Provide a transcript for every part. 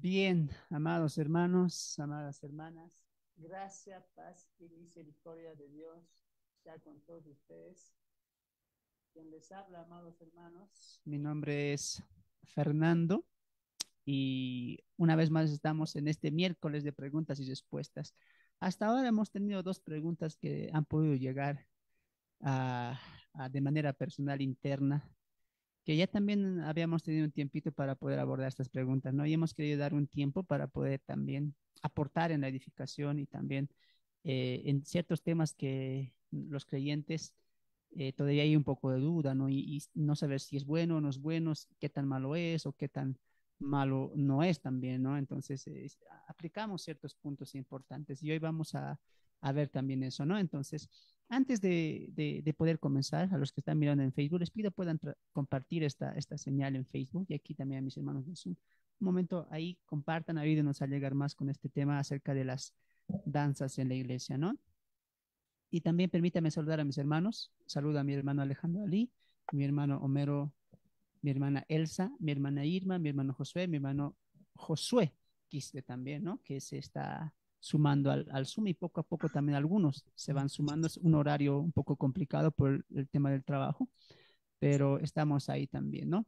Bien, amados hermanos, amadas hermanas, gracias, paz y misericordia de Dios sea con todos ustedes. Quien les habla, amados hermanos. Mi nombre es Fernando y una vez más estamos en este miércoles de preguntas y respuestas. Hasta ahora hemos tenido dos preguntas que han podido llegar de manera personal interna que ya también habíamos tenido un tiempito para poder abordar estas preguntas, ¿no? Y hemos querido dar un tiempo para poder también aportar en la edificación y también eh, en ciertos temas que los creyentes eh, todavía hay un poco de duda, ¿no? Y, no saber si es bueno o no es bueno, qué tan malo es o qué tan malo no es también, ¿no? Entonces, aplicamos ciertos puntos importantes y hoy vamos a a ver también eso, ¿no? Entonces, antes de, poder comenzar, a los que están mirando en Facebook, les pido puedan compartir esta, esta señal en Facebook y aquí también a mis hermanos de Zoom. Un momento ahí, compartan, ayúdenos a llegar más con este tema acerca de las danzas en la iglesia, ¿no? Y también permítame saludar a mis hermanos. Saludo a mi hermano Alejandro Ali, mi hermano Homero, mi hermana Elsa, mi hermana Irma, mi hermano Josué, mi hermano Josué quiste también, ¿no? Que es esta sumando al, al Zoom y poco a poco también algunos se van sumando. Es un horario un poco complicado por el tema del trabajo, pero estamos ahí también, ¿no?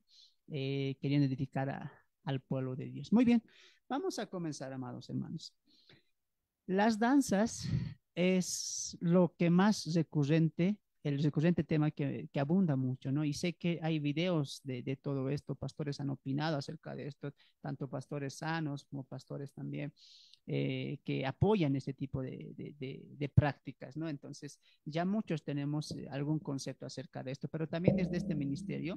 Eh, queriendo dedicar a, al pueblo de Dios. Muy bien, vamos a comenzar, amados hermanos. Las danzas es lo que más recurrente, el recurrente tema que, que abunda mucho, ¿no? Y sé que hay videos de, de, todo esto, pastores han opinado acerca de esto, tanto pastores sanos como pastores también eh, que apoyan ese tipo de, prácticas, ¿no? Entonces, ya muchos tenemos eh, algún concepto acerca de esto, pero también desde este ministerio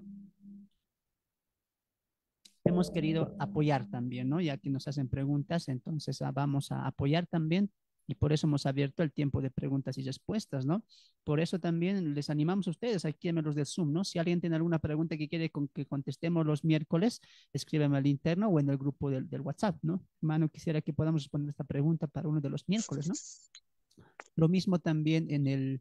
hemos querido apoyar también, ¿no? Ya que nos hacen preguntas, entonces ah, vamos a apoyar también y por eso hemos abierto el tiempo de preguntas y respuestas, ¿no? Por eso también les animamos a ustedes, aquí los de Zoom, ¿no? Si alguien tiene alguna pregunta que quiere con que contestemos los miércoles, escríbeme al interno o en el grupo del, del WhatsApp, ¿no? Mano, quisiera que podamos responder esta pregunta para uno de los miércoles, ¿no? Lo mismo también en el,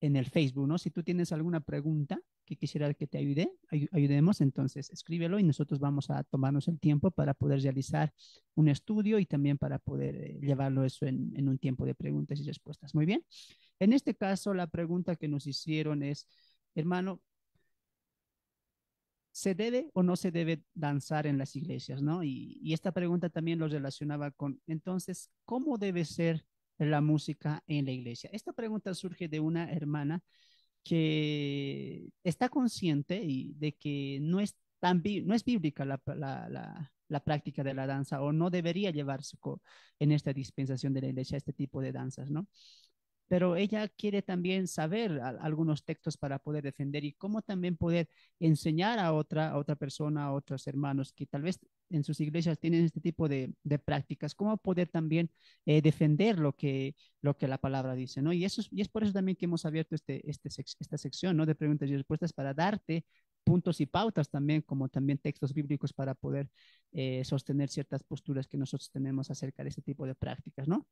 en el Facebook, ¿no? Si tú tienes alguna pregunta, que quisiera que te ayude, ayudemos, entonces escríbelo y nosotros vamos a tomarnos el tiempo para poder realizar un estudio y también para poder eh, llevarlo eso en, un tiempo de preguntas y respuestas. Muy bien. En este caso, la pregunta que nos hicieron es, hermano, ¿se debe o no se debe danzar en las iglesias? ¿no? Y, y esta pregunta también lo relacionaba con, entonces, ¿cómo debe ser la música en la iglesia? Esta pregunta surge de una hermana que está consciente y de que no es, tan no es bíblica la, la, práctica de la danza o no debería llevarse en esta dispensación de la iglesia este tipo de danzas, ¿no? pero ella quiere también saber algunos textos para poder defender y cómo también poder enseñar a otra, persona, a otros hermanos que tal vez en sus iglesias tienen este tipo de, prácticas, cómo poder también eh, defender lo que, lo que la palabra dice, ¿no? Y, es, por eso también que hemos abierto este, este esta sección, ¿no? De preguntas y respuestas para darte puntos y pautas también, como también textos bíblicos para poder eh, sostener ciertas posturas que nosotros tenemos acerca de este tipo de prácticas, ¿no?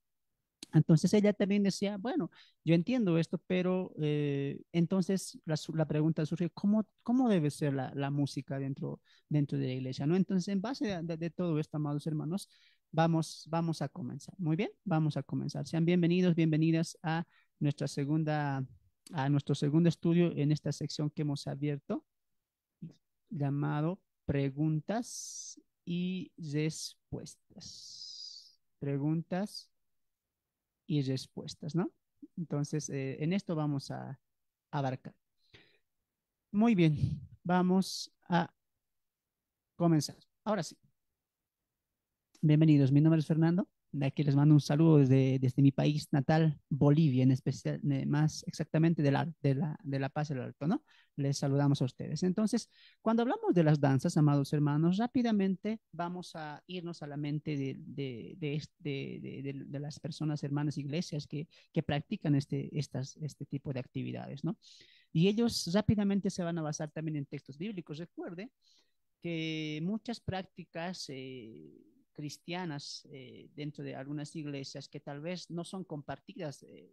Entonces ella también decía, bueno, yo entiendo esto, pero eh, entonces la, pregunta surge, ¿cómo, cómo debe ser la, música dentro, dentro de la iglesia? ¿no? Entonces, en base de, de, todo esto, amados hermanos, vamos, vamos a comenzar. Muy bien, vamos a comenzar. Sean bienvenidos, bienvenidas a nuestra segunda, a nuestro segundo estudio en esta sección que hemos abierto, llamado Preguntas y Respuestas. Preguntas y respuestas, ¿no? Entonces, eh, en esto vamos a abarcar. Muy bien, vamos a comenzar. Ahora sí. Bienvenidos, mi nombre es Fernando de aquí les mando un saludo desde, desde mi país natal, Bolivia, en especial, más exactamente de la, de la, de la Paz del Alto, ¿no? Les saludamos a ustedes. Entonces, cuando hablamos de las danzas, amados hermanos, rápidamente vamos a irnos a la mente de, de, de, de las personas, hermanas, iglesias que, que practican este, estas, este tipo de actividades, ¿no? Y ellos rápidamente se van a basar también en textos bíblicos. Recuerde que muchas prácticas... Eh, cristianas eh, dentro de algunas iglesias que tal vez no son compartidas eh,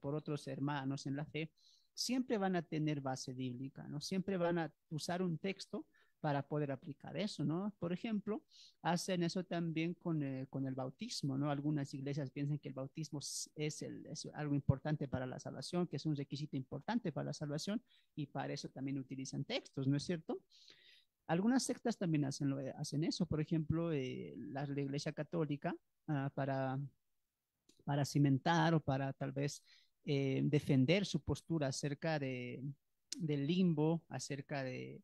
por otros hermanos en la fe, siempre van a tener base bíblica, ¿no? Siempre van a usar un texto para poder aplicar eso, ¿no? Por ejemplo, hacen eso también con, eh, con el bautismo, ¿no? Algunas iglesias piensan que el bautismo es, el, es, algo importante para la salvación, que es un requisito importante para la salvación, y para eso también utilizan textos, ¿no es cierto? Algunas sectas también hacen, eso, por ejemplo, eh, la, Iglesia Católica ah, para, cimentar o para tal vez eh, defender su postura acerca de, del limbo, acerca de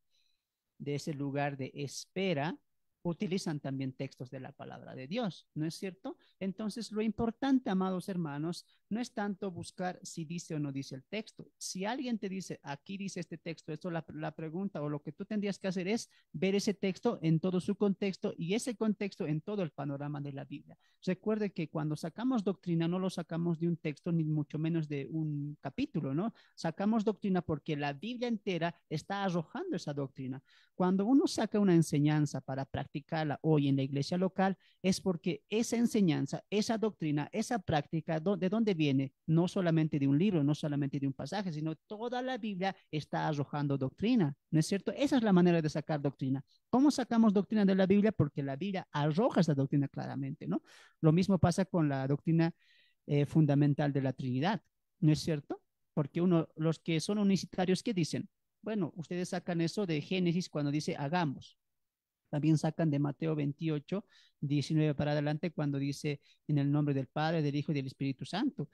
ese lugar de espera, utilizan también textos de la palabra de Dios, ¿no es cierto? Entonces, lo importante, amados hermanos, no es tanto buscar si dice o no dice el texto. Si alguien te dice, aquí dice este texto, esto la, la pregunta o lo que tú tendrías que hacer es ver ese texto en todo su contexto y ese contexto en todo el panorama de la Biblia. Recuerde que cuando sacamos doctrina no lo sacamos de un texto ni mucho menos de un capítulo, ¿no? Sacamos doctrina porque la Biblia entera está arrojando esa doctrina. Cuando uno saca una enseñanza para practicar, hoy en la iglesia local es porque esa enseñanza, esa doctrina, esa práctica, ¿de dónde viene? No solamente de un libro, no solamente de un pasaje, sino toda la Biblia está arrojando doctrina, ¿no es cierto? Esa es la manera de sacar doctrina. ¿Cómo sacamos doctrina de la Biblia? Porque la Biblia arroja esa doctrina claramente, ¿no? Lo mismo pasa con la doctrina eh, fundamental de la Trinidad, ¿no es cierto? Porque uno, los que son unicitarios, ¿qué dicen? Bueno, ustedes sacan eso de Génesis cuando dice hagamos también sacan de Mateo 28, 19 para adelante, cuando dice en el nombre del Padre, del Hijo y del Espíritu Santo.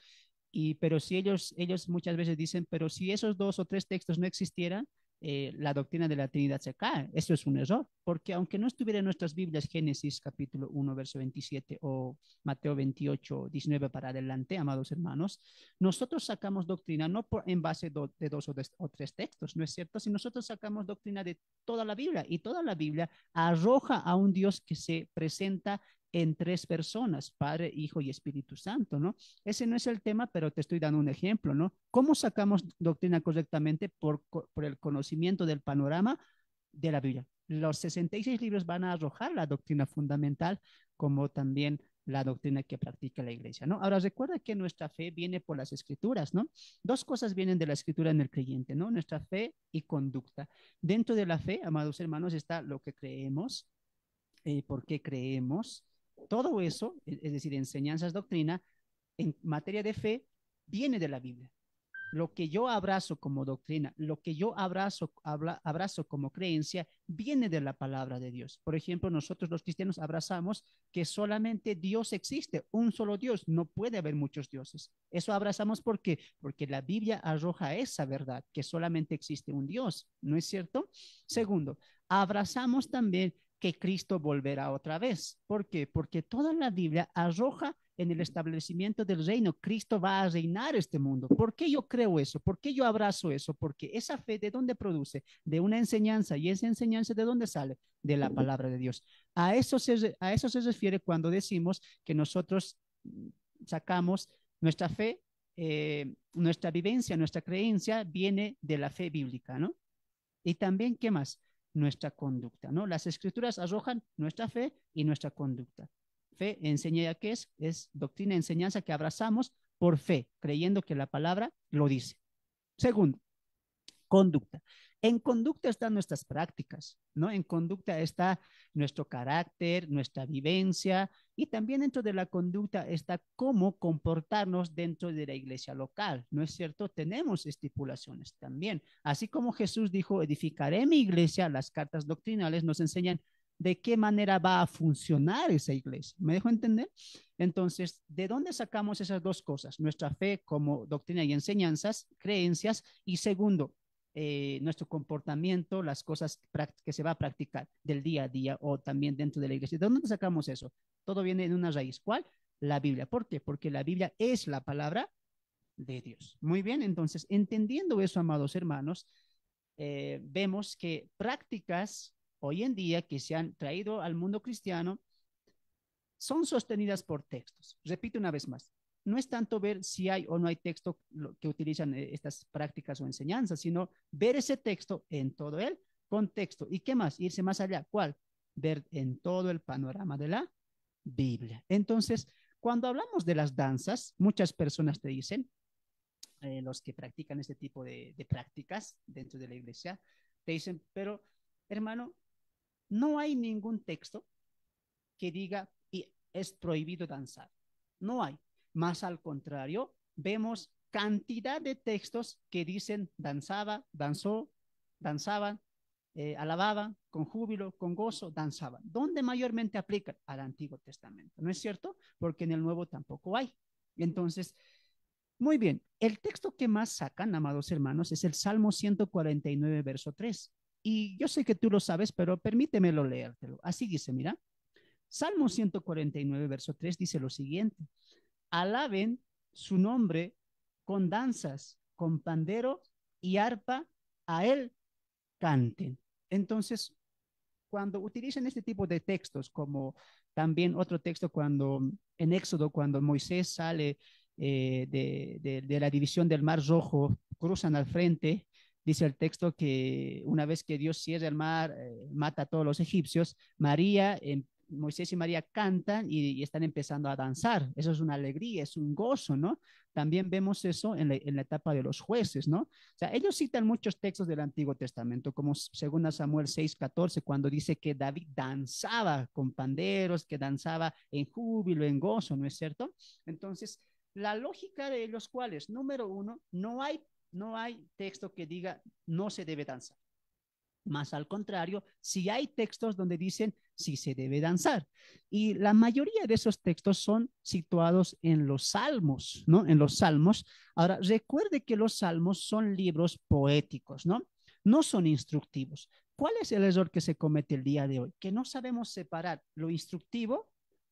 Y, pero si ellos, ellos muchas veces dicen, pero si esos dos o tres textos no existieran, eh, la doctrina de la Trinidad se cae. Eso es un error, porque aunque no estuviera en nuestras Biblias Génesis capítulo 1, verso 27 o Mateo 28, 19 para adelante, amados hermanos, nosotros sacamos doctrina no por, en base de dos o, o, tres textos, ¿no es cierto? Si nosotros sacamos doctrina de toda la Biblia y toda la Biblia arroja a un Dios que se presenta en tres personas, Padre, Hijo y Espíritu Santo, ¿no? Ese no es el tema, pero te estoy dando un ejemplo, ¿no? ¿Cómo sacamos doctrina correctamente por, por el conocimiento del panorama de la Biblia? Los 66 libros van a arrojar la doctrina fundamental, como también la doctrina que practica la iglesia, ¿no? Ahora recuerda que nuestra fe viene por las escrituras, ¿no? Dos cosas vienen de la escritura en el creyente, ¿no? Nuestra fe y conducta. Dentro de la fe, amados hermanos, está lo que creemos, eh, por qué creemos, todo eso, e, es decir, enseñanzas, doctrina, en materia de fe, viene de la Biblia. Lo que yo abrazo como doctrina, lo que yo abrazo, abrazo como creencia, viene de la palabra de Dios. Por ejemplo, nosotros los cristianos abrazamos que solamente Dios existe, un solo Dios, no puede haber muchos dioses. Eso abrazamos porque porque la Biblia arroja esa verdad, que solamente existe un Dios, ¿no es cierto? Segundo, abrazamos también que Cristo volverá otra vez. ¿Por qué? Porque toda la Biblia arroja en el establecimiento del reino. Cristo va a reinar este mundo. ¿Por qué yo creo eso? ¿Por qué yo abrazo eso? Porque esa fe de dónde produce? De una enseñanza. ¿Y esa enseñanza de dónde sale? De la palabra de Dios. A eso se, a eso se refiere cuando decimos que nosotros mm, sacamos nuestra fe, eh, nuestra vivencia, nuestra creencia viene de la fe bíblica, ¿no? Y también, ¿qué más? nuestra conducta, ¿no? Las escrituras arrojan nuestra fe y nuestra conducta. Fe enseña ya que es, es doctrina, enseñanza que abrazamos por fe, creyendo que la palabra lo dice. Segundo, conducta. En conducta están nuestras prácticas, ¿no? En conducta está nuestro carácter, nuestra vivencia y también dentro de la conducta está cómo comportarnos dentro de la iglesia local, ¿no es cierto? Tenemos estipulaciones también. Así como Jesús dijo, edificaré mi iglesia, las cartas doctrinales nos enseñan de qué manera va a funcionar esa iglesia. ¿Me dejo entender? Entonces, ¿de dónde sacamos esas dos cosas? Nuestra fe como doctrina y enseñanzas, creencias y segundo, eh, nuestro comportamiento, las cosas que se va a practicar del día a día o también dentro de la iglesia. ¿De dónde sacamos eso? Todo viene en una raíz. ¿Cuál? La Biblia. ¿Por qué? Porque la Biblia es la palabra de Dios. Muy bien, entonces, entendiendo eso, amados hermanos, eh, vemos que prácticas hoy en día que se han traído al mundo cristiano son sostenidas por textos. Repito una vez más, no es tanto ver si hay o no hay texto que utilizan eh, estas prácticas o enseñanzas, sino ver ese texto en todo el contexto. ¿Y qué más? Irse más allá. ¿Cuál? Ver en todo el panorama de la Biblia. Entonces, cuando hablamos de las danzas, muchas personas te dicen, eh, los que practican este tipo de, de prácticas dentro de la iglesia, te dicen, pero hermano, no hay ningún texto que diga es prohibido danzar. No hay. Más al contrario, vemos cantidad de textos que dicen danzaba, danzó, danzaban, eh, alababan con júbilo, con gozo, danzaban. ¿Dónde mayormente aplica? Al Antiguo Testamento, ¿no es cierto? Porque en el Nuevo tampoco hay. Entonces, muy bien, el texto que más sacan, amados hermanos, es el Salmo 149, verso 3. Y yo sé que tú lo sabes, pero permítemelo leértelo. Así dice, mira, Salmo 149, verso 3 dice lo siguiente, alaben su nombre con danzas, con pandero y arpa, a él canten. Entonces, cuando utilizan este tipo de textos, como también otro texto cuando en Éxodo, cuando Moisés sale eh, de, la división del Mar Rojo, cruzan al frente, dice el texto que una vez que Dios cierra el mar, eh, mata a todos los egipcios, María en, em, Moisés y María cantan y, están empezando a danzar. Eso es una alegría, es un gozo, ¿no? También vemos eso en la, etapa de los jueces, ¿no? O sea, ellos citan muchos textos del Antiguo Testamento, como según Samuel 614 cuando dice que David danzaba con panderos, que danzaba en júbilo, en gozo, ¿no es cierto? Entonces, la lógica de ellos, ¿cuál es? número uno, no hay, no hay texto que diga no se debe danzar. Más al contrario, si hay textos donde dicen si se debe danzar. Y la mayoría de esos textos son situados en los salmos, ¿no? En los salmos. Ahora, recuerde que los salmos son libros poéticos, ¿no? No son instructivos. ¿Cuál es el error que se comete el día de hoy? Que no sabemos separar lo instructivo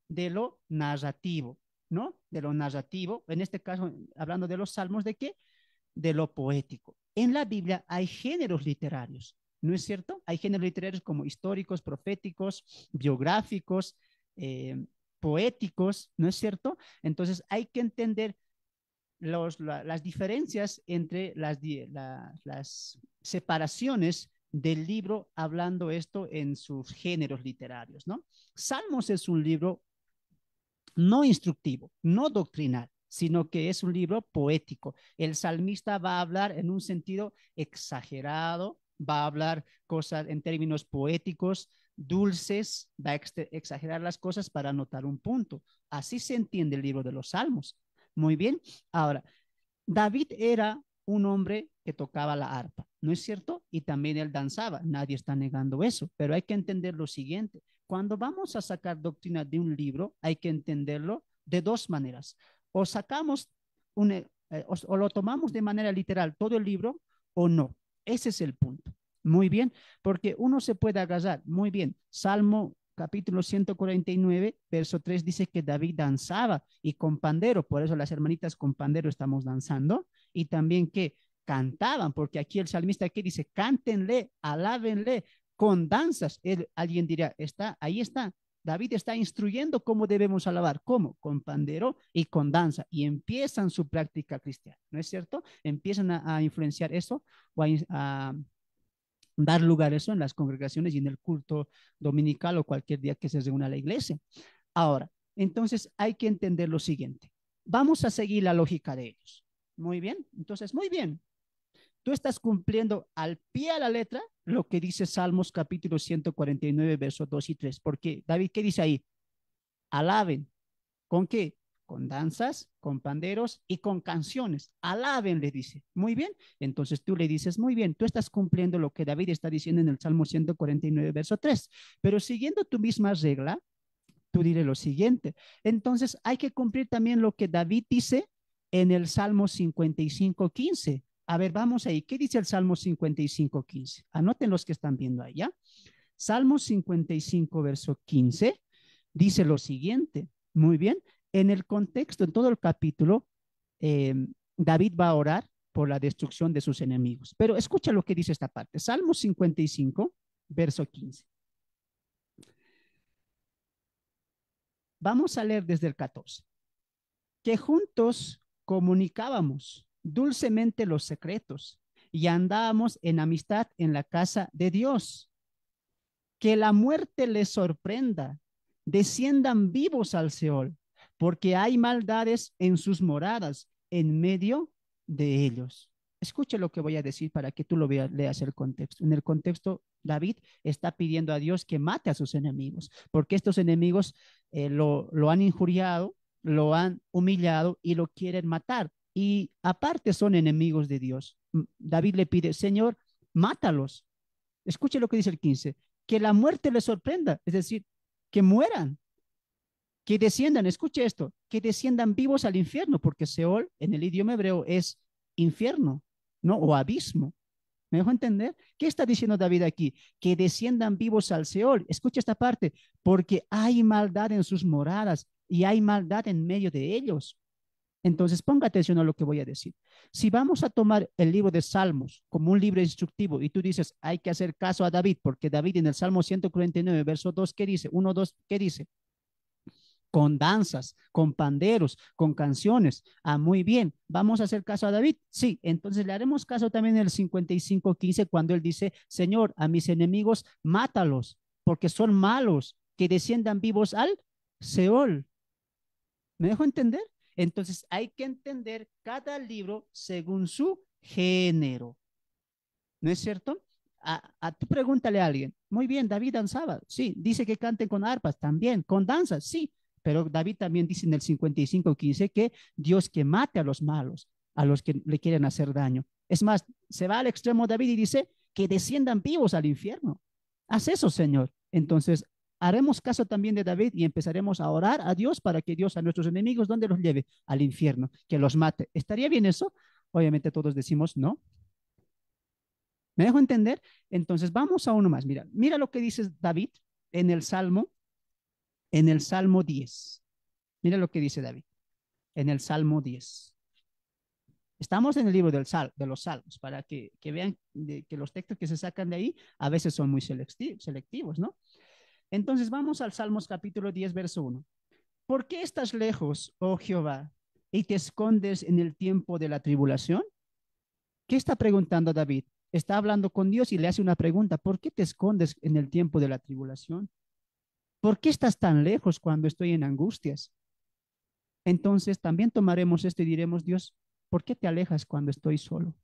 de lo narrativo, ¿no? De lo narrativo, en este caso, hablando de los salmos, ¿de qué? De lo poético. En la Biblia hay géneros literarios. ¿No es cierto? Hay géneros literarios como históricos, proféticos, biográficos, eh, poéticos, ¿no es cierto? Entonces hay que entender las diferencias entre las, las separaciones del libro hablando esto en sus géneros literarios, ¿no? Salmos es un libro no instructivo, no doctrinal, sino que es un libro poético. El salmista va a hablar en un sentido exagerado, va a hablar cosas en términos poéticos, dulces, va a exagerar las cosas para anotar un punto. Así se entiende el libro de los Salmos. Muy bien. Ahora, David era un hombre que tocaba la arpa, ¿no es cierto? Y también él danzaba, nadie está negando eso, pero hay que entender lo siguiente, cuando vamos a sacar doctrina de un libro, hay que entenderlo de dos maneras, o sacamos un, eh, o, lo tomamos de manera literal todo el libro o no. Ese es el punto. Muy bien, porque uno se puede agarrar. Muy bien, Salmo capítulo 149, verso 3 dice que David danzaba y con pandero, por eso las hermanitas con pandero estamos danzando, y también que cantaban, porque aquí el salmista aquí dice, cántenle, alábenle con danzas. El alguien dirá, está, ahí está, David está instruyendo cómo debemos alabar, ¿cómo? Con pandero y con danza, y empiezan su práctica cristiana, ¿no es cierto? Empiezan a, influenciar eso o a, a, dar lugar a eso en las congregaciones y en el culto dominical o cualquier día que se reúna la iglesia. Ahora, entonces hay que entender lo siguiente. Vamos a seguir la lógica de ellos. Muy bien, entonces, muy bien, tú estás cumpliendo al pie a la letra lo que dice Salmos capítulo 149, versos 2 y 3. Porque David, ¿qué dice ahí? Alaben. ¿Con qué? Con danzas, con panderos y con canciones. Alaben, le dice. Muy bien. Entonces tú le dices, muy bien, tú estás cumpliendo lo que David está diciendo en el Salmo 149, verso 3. Pero siguiendo tu misma regla, tú diré lo siguiente. Entonces hay que cumplir también lo que David dice en el Salmo 55, 15. A ver, vamos ahí. ¿Qué dice el Salmo 55, 15? Anoten los que están viendo allá. Salmo 55, verso 15, dice lo siguiente. Muy bien. En el contexto, en todo el capítulo, em, David va a orar por la destrucción de sus enemigos. Pero escucha lo que dice esta parte. Salmo 55, verso 15. Vamos a leer desde el 14. Que juntos comunicábamos dulcemente los secretos y andábamos en amistad en la casa de Dios. Que la muerte les sorprenda, desciendan vivos al Seol, porque hay maldades en sus moradas, en medio de ellos. Escuche lo que voy a decir para que tú lo veas, leas el contexto. En el contexto, David está pidiendo a Dios que mate a sus enemigos, porque estos enemigos eh, lo, lo han injuriado, lo han humillado y lo quieren matar y aparte son enemigos de Dios. David le pide, Señor, mátalos. Escuche lo que dice el 15, que la muerte les sorprenda, es decir, que mueran, que desciendan, escuche esto, que desciendan vivos al infierno, porque Seol en el idioma hebreo es infierno, ¿no? O abismo. ¿Me dejo entender? ¿Qué está diciendo David aquí? Que desciendan vivos al Seol. escuche esta parte, porque hay maldad en sus moradas y hay maldad en medio de ellos. Entonces, ponga atención a lo que voy a decir. Si vamos a tomar el libro de Salmos como un libro instructivo y tú dices, hay que hacer caso a David, porque David en el Salmo 149, verso 2, ¿qué dice? 1, 2, ¿qué dice? Con danzas, con panderos, con canciones. Ah, muy bien, ¿vamos a hacer caso a David? Sí, entonces le haremos caso también en el 55, 15, cuando él dice, Señor, a mis enemigos, mátalos, porque son malos, que desciendan vivos al Seol. ¿Me dejo entender? Entonces hay que entender cada libro según su género. ¿No es cierto? A, tú pregúntale a alguien, muy bien, David danzaba, sí, dice que canten con arpas también, con danzas, sí, pero David también dice en el 55.15 que Dios que mate a los malos, a los que le quieren hacer daño. Es más, se va al extremo David y dice que desciendan vivos al infierno. Haz eso, Señor. Entonces, haremos caso también de David y empezaremos a orar a Dios para que Dios a nuestros enemigos, ¿dónde los lleve? Al infierno, que los mate. ¿Estaría bien eso? Obviamente todos decimos no. ¿Me dejo entender? Entonces vamos a uno más. Mira, mira lo que dice David en el Salmo, en el Salmo 10. Mira lo que dice David en el Salmo 10. Estamos en el libro del sal, de los Salmos, para que, que vean que los textos que se sacan de ahí a veces son muy selectivos ¿no? Entonces vamos al Salmos capítulo 10, verso 1. ¿Por qué estás lejos, oh Jehová, y te escondes en el tiempo de la tribulación? ¿Qué está preguntando David? Está hablando con Dios y le hace una pregunta. ¿Por qué te escondes en el tiempo de la tribulación? ¿Por qué estás tan lejos cuando estoy en angustias? Entonces también tomaremos esto y diremos, Dios, ¿por qué te alejas cuando estoy solo?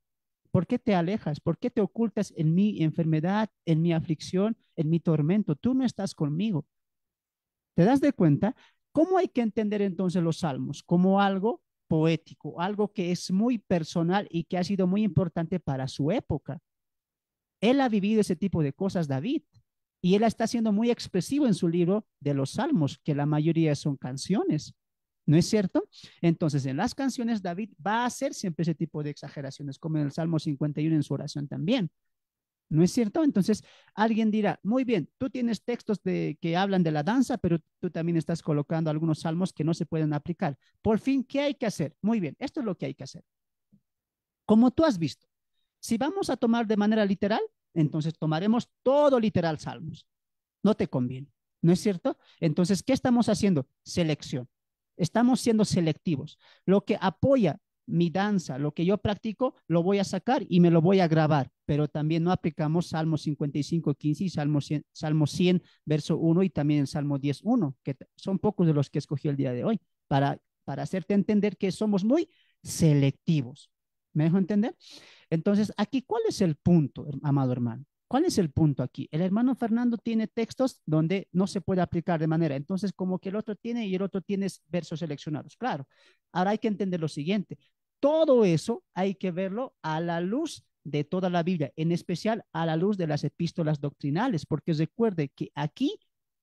¿Por qué te alejas? ¿Por qué te ocultas en mi enfermedad, en mi aflicción, en mi tormento? Tú no estás conmigo. ¿Te das de cuenta? ¿Cómo hay que entender entonces los salmos? Como algo poético, algo que es muy personal y que ha sido muy importante para su época. Él ha vivido ese tipo de cosas, David, y él está siendo muy expresivo en su libro de los salmos, que la mayoría son canciones. ¿No es cierto? Entonces, en las canciones David va a hacer siempre ese tipo de exageraciones, como en el Salmo 51 en su oración también. ¿No es cierto? Entonces, alguien dirá, muy bien, tú tienes textos de, que hablan de la danza, pero tú también estás colocando algunos salmos que no se pueden aplicar. Por fin, ¿qué hay que hacer? Muy bien, esto es lo que hay que hacer. Como tú has visto, si vamos a tomar de manera literal, entonces tomaremos todo literal salmos. No te conviene, ¿no es cierto? Entonces, ¿qué estamos haciendo? Selección Estamos siendo selectivos. Lo que apoya mi danza, lo que yo practico, lo voy a sacar y me lo voy a grabar, pero también no aplicamos Salmo 55, 15 y Salmo 100, Salmo 100 verso 1 y también el Salmo 10, 1, que son pocos de los que escogí el día de hoy, para, para hacerte entender que somos muy selectivos. ¿Me dejo entender? Entonces, aquí, ¿cuál es el punto, amado hermano? ¿Cuál es el punto aquí? El hermano Fernando tiene textos donde no se puede aplicar de manera, entonces como que el otro tiene y el otro tiene versos seleccionados. Claro, ahora hay que entender lo siguiente. Todo eso hay que verlo a la luz de toda la Biblia, en especial a la luz de las epístolas doctrinales, porque recuerde que aquí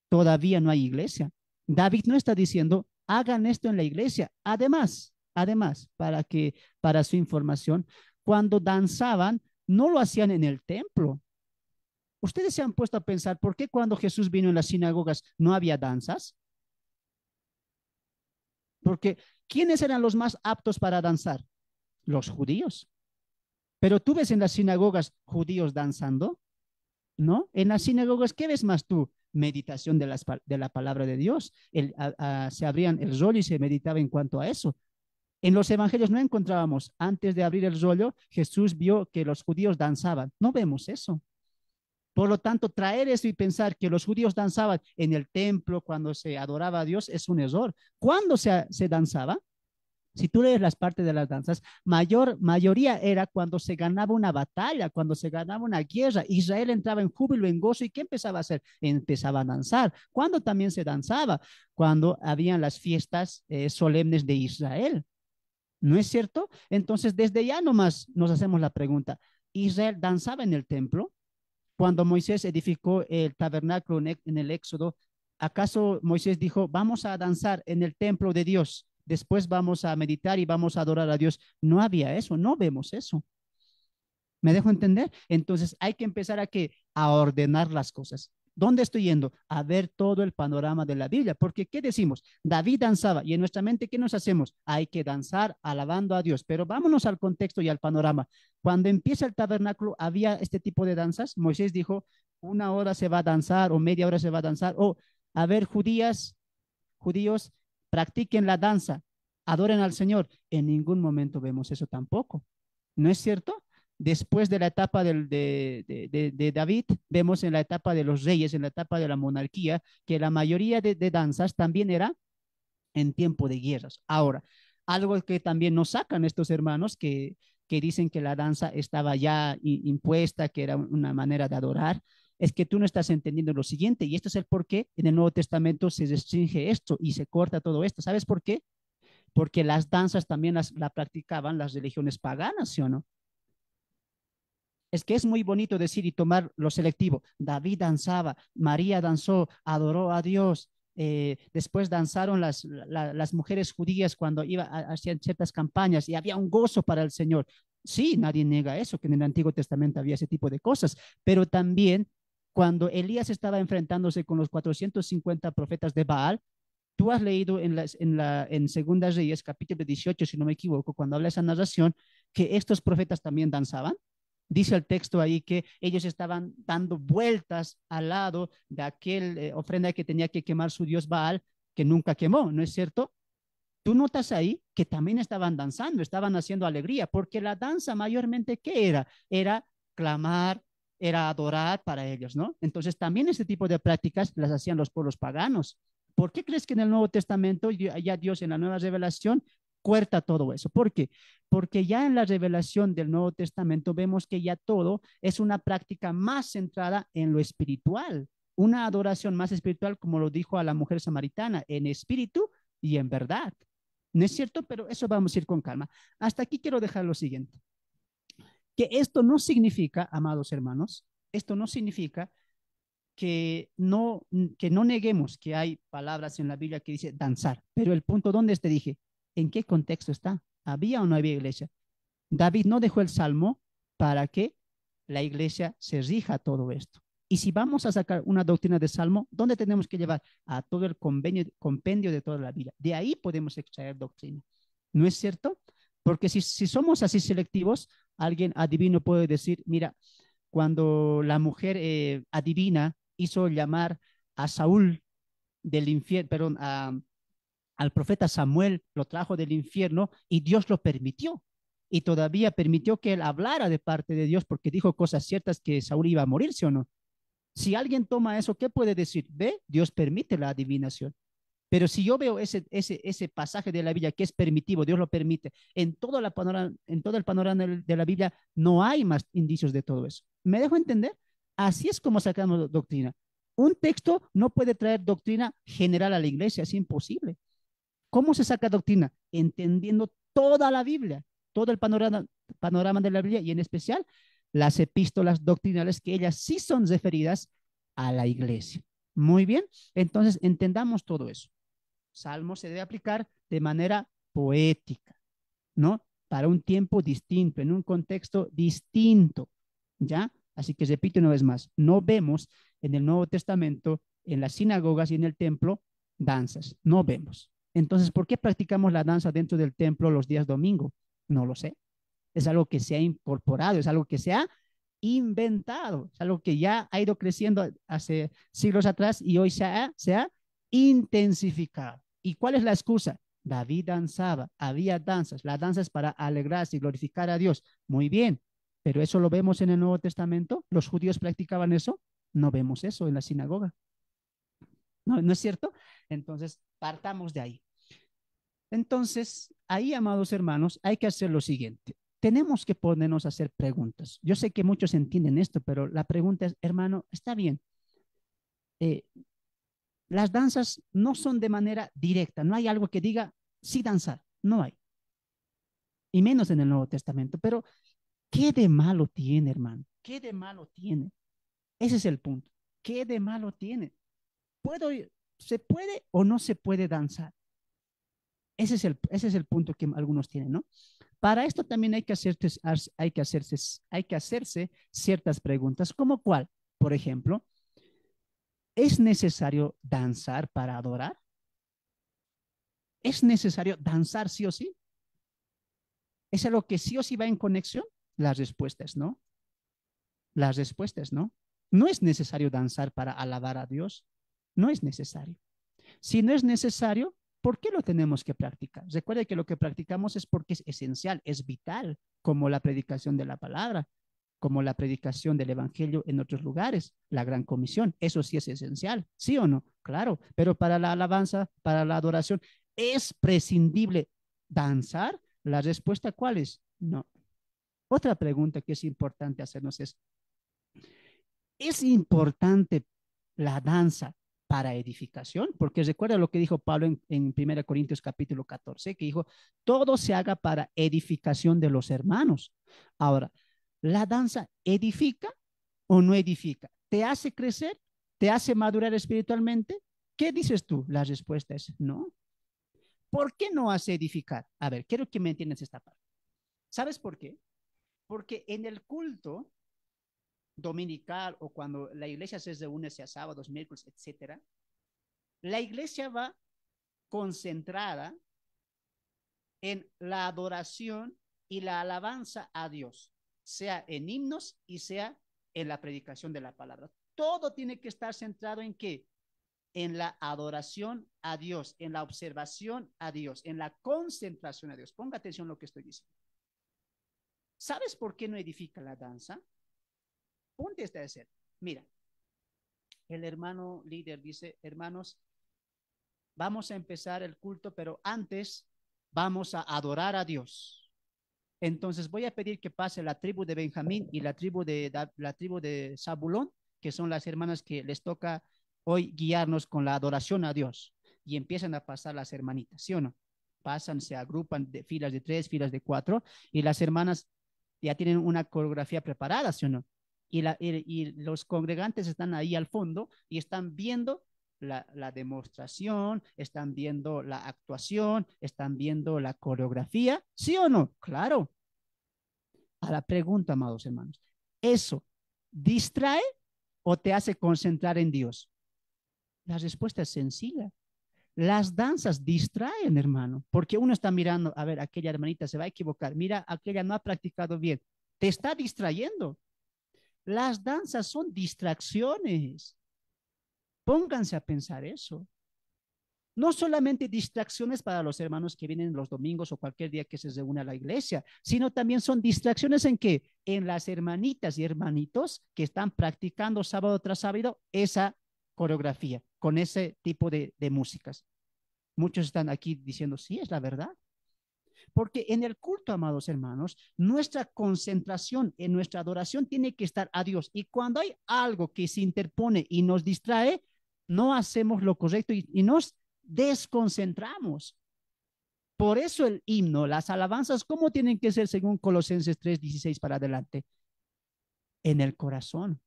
todavía no hay iglesia. David no está diciendo, hagan esto en la iglesia. Además, además, para que, para su información, cuando danzaban, no lo hacían en el templo, ¿Ustedes se han puesto a pensar por qué cuando Jesús vino en las sinagogas no había danzas? Porque ¿quiénes eran los más aptos para danzar? Los judíos. Pero tú ves en las sinagogas judíos danzando, ¿no? En las sinagogas, ¿qué ves más tú? Meditación de, de la palabra de Dios. se abrían el rollo y se meditaba en cuanto a eso. En los evangelios no encontrábamos, antes de abrir el rollo, Jesús vio que los judíos danzaban. No vemos eso. Por lo tanto, traer eso y pensar que los judíos danzaban en el templo cuando se adoraba a Dios es un error. ¿Cuándo se, se danzaba? Si tú lees las partes de las danzas, mayor, mayoría era cuando se ganaba una batalla, cuando se ganaba una guerra. Israel entraba en júbilo, en gozo. ¿Y qué empezaba a hacer? Empezaba a danzar. ¿Cuándo también se danzaba? Cuando habían las fiestas eh, solemnes de Israel. ¿No es cierto? Entonces, desde ya nomás nos hacemos la pregunta. ¿Israel danzaba en el templo? Cuando Moisés edificó el tabernáculo e-, en el Éxodo, ¿acaso Moisés dijo, vamos a danzar en el templo de Dios, después vamos a meditar y vamos a adorar a Dios? No había eso, no vemos eso. ¿Me dejo entender? Entonces hay que empezar a, que a ordenar las cosas. ¿Dónde estoy yendo? A ver todo el panorama de la Biblia. Porque, ¿qué decimos? David danzaba y en nuestra mente, ¿qué nos hacemos? Hay que danzar alabando a Dios. Pero vámonos al contexto y al panorama. Cuando empieza el tabernáculo, había este tipo de danzas. Moisés dijo, una hora se va a danzar o media hora se va a danzar. O, a ver, judías, judíos, practiquen la danza, adoren al Señor. En ningún momento vemos eso tampoco. ¿No es cierto? después de la etapa de, David, vemos en la etapa de los reyes, en la etapa de la monarquía, que la mayoría de, danzas también era en tiempo de guerras. Ahora, algo que también nos sacan estos hermanos que, que dicen que la danza estaba ya impuesta, que era una manera de adorar, es que tú no estás entendiendo lo siguiente. Y este es el por qué en el Nuevo Testamento se restringe esto y se corta todo esto. ¿Sabes por qué? Porque las danzas también las practicaban las religiones paganas, ¿sí o no? Es que es muy bonito decir y tomar lo selectivo. David danzaba, María danzó, adoró a Dios. Eh, después danzaron las, las, mujeres judías cuando iba, hacían ciertas campañas y había un gozo para el Señor. Sí, nadie niega eso, que en el Antiguo Testamento había ese tipo de cosas, pero también cuando Elías estaba enfrentándose con los 450 profetas de Baal, tú has leído en, las, en, la, en Segundas Reyes, capítulo 18, si no me equivoco, cuando habla esa narración, que estos profetas también danzaban dice el texto ahí que ellos estaban dando vueltas al lado de aquel eh, ofrenda que tenía que quemar su dios Baal, que nunca quemó, ¿no es cierto? Tú notas ahí que también estaban danzando, estaban haciendo alegría, porque la danza mayormente, ¿qué era? Era clamar, era adorar para ellos, ¿no? Entonces también ese tipo de prácticas las hacían los pueblos paganos. ¿Por qué crees que en el Nuevo Testamento ya Dios en la nueva revelación cuerta todo eso. porque Porque ya en la revelación del Nuevo Testamento vemos que ya todo es una práctica más centrada en lo espiritual, una adoración más espiritual, como lo dijo a la mujer samaritana, en espíritu y en verdad. ¿No es cierto? Pero eso vamos a ir con calma. Hasta aquí quiero dejar lo siguiente. Que esto no significa, amados hermanos, esto no significa que no, que no neguemos que hay palabras en la Biblia que dice danzar, pero el punto donde te dije, en qué contexto está. ¿Había o no había iglesia? David no dejó el salmo para que la iglesia se rija todo esto. Y si vamos a sacar una doctrina de salmo, ¿dónde tenemos que llevar? A todo el convenio, compendio de toda la vida. De ahí podemos extraer doctrina. ¿No es cierto? Porque si, somos así selectivos, alguien adivino puede decir, mira, cuando la mujer eh, adivina hizo llamar a Saúl del infierno, perdón, a, al profeta Samuel lo trajo del infierno y Dios lo permitió. Y todavía permitió que él hablara de parte de Dios porque dijo cosas ciertas que Saúl iba a morirse o no. Si alguien toma eso, ¿qué puede decir? Ve, Dios permite la adivinación. Pero si yo veo ese, ese, ese pasaje de la Biblia que es permitivo, Dios lo permite, en en todo el panorama de la Biblia no hay más indicios de todo eso. ¿Me dejo entender? Así es como sacamos doctrina. Un texto no puede traer doctrina general a la iglesia, es imposible. ¿Cómo se saca doctrina? Entendiendo toda la Biblia, todo el panorama, panorama de la Biblia y en especial las epístolas doctrinales que ellas sí son referidas a la iglesia. Muy bien, entonces entendamos todo eso. Salmo se debe aplicar de manera poética, ¿no? Para un tiempo distinto, en un contexto distinto, ¿ya? Así que repito una vez más, no vemos en el Nuevo Testamento, en las sinagogas y en el templo, danzas, no vemos. Entonces, ¿por qué practicamos la danza dentro del templo los días domingo? No lo sé. Es algo que se ha incorporado, es algo que se ha inventado, es algo que ya ha ido creciendo hace siglos atrás y hoy se ha, se ha intensificado. ¿Y cuál es la excusa? David danzaba, había danzas. La danza es para alegrarse y glorificar a Dios. Muy bien, pero eso lo vemos en el Nuevo Testamento. ¿Los judíos practicaban eso? No vemos eso en la sinagoga. ¿no es cierto? Entonces, partamos de ahí. Entonces, ahí, amados hermanos, hay que hacer lo siguiente. Tenemos que ponernos a hacer preguntas. Yo sé que muchos entienden esto, pero la pregunta es, hermano, está bien. Eh, las danzas no son de manera directa, no hay algo que diga, sí danzar, no hay. Y menos en el Nuevo Testamento. Pero, ¿qué de malo tiene, hermano? ¿Qué de malo tiene? Ese es el punto. ¿Qué de malo tiene? ¿Puedo, ¿Se puede o no se puede danzar? Ese es el, ese es el punto que algunos tienen, ¿no? Para esto también hay que, hacerse, hay, que hacerse, hay que hacerse ciertas preguntas, como cuál, por ejemplo, ¿es necesario danzar para adorar? ¿Es necesario danzar sí o sí? ¿Es lo que sí o sí va en conexión? Las respuestas, ¿no? Las respuestas, ¿no? No es necesario danzar para alabar a Dios. No es necesario. Si no es necesario, ¿Por qué lo tenemos que practicar? Recuerde que lo que practicamos es porque es esencial, es vital, como la predicación de la palabra, como la predicación del Evangelio en otros lugares, la gran comisión, eso sí es esencial, sí o no, claro, pero para la alabanza, para la adoración, es prescindible danzar. La respuesta cuál es? No. Otra pregunta que es importante hacernos es, ¿es importante la danza para edificación, porque recuerda lo que dijo Pablo en, en 1 Corintios capítulo 14, que dijo, todo se haga para edificación de los hermanos. Ahora, ¿la danza edifica o no edifica? ¿Te hace crecer? ¿Te hace madurar espiritualmente? ¿Qué dices tú? La respuesta es no. ¿Por qué no hace edificar? A ver, quiero que me entiendas esta parte. ¿Sabes por qué? Porque en el culto dominical o cuando la iglesia se reúne sea sábados, miércoles, etcétera, la iglesia va concentrada en la adoración y la alabanza a Dios, sea en himnos y sea en la predicación de la palabra. Todo tiene que estar centrado en qué? En la adoración a Dios, en la observación a Dios, en la concentración a Dios. Ponga atención lo que estoy diciendo. ¿Sabes por qué no edifica la danza? ponte de hacer. Mira, el hermano líder dice, hermanos, vamos a empezar el culto, pero antes vamos a adorar a Dios. Entonces voy a pedir que pase la tribu de Benjamín y la tribu de la tribu de Zabulón, que son las hermanas que les toca hoy guiarnos con la adoración a Dios. Y empiezan a pasar las hermanitas, ¿sí o no? Pasan, se agrupan de filas de tres, filas de cuatro, y las hermanas ya tienen una coreografía preparada, ¿sí o no? y, los congregantes están ahí al fondo y están viendo la, la, demostración, están viendo la actuación, están viendo la coreografía, ¿sí o no? Claro. A la pregunta, amados hermanos, ¿eso distrae o te hace concentrar en Dios? La respuesta es sencilla. Las danzas distraen, hermano, porque uno está mirando, a ver, aquella hermanita se va a equivocar, mira, aquella no ha practicado bien, te está distrayendo. Las danzas son distracciones. Pónganse a pensar eso. No solamente distracciones para los hermanos que vienen los domingos o cualquier día que se reúne a la iglesia, sino también son distracciones en que en las hermanitas y hermanitos que están practicando sábado tras sábado esa coreografía con ese tipo de, de músicas. Muchos están aquí diciendo, sí, es la verdad. Porque en el culto, amados hermanos, nuestra concentración en nuestra adoración tiene que estar a Dios. Y cuando hay algo que se interpone y nos distrae, no hacemos lo correcto y, nos desconcentramos. Por eso el himno, las alabanzas, ¿cómo tienen que ser según Colosenses 16 para adelante? En el corazón,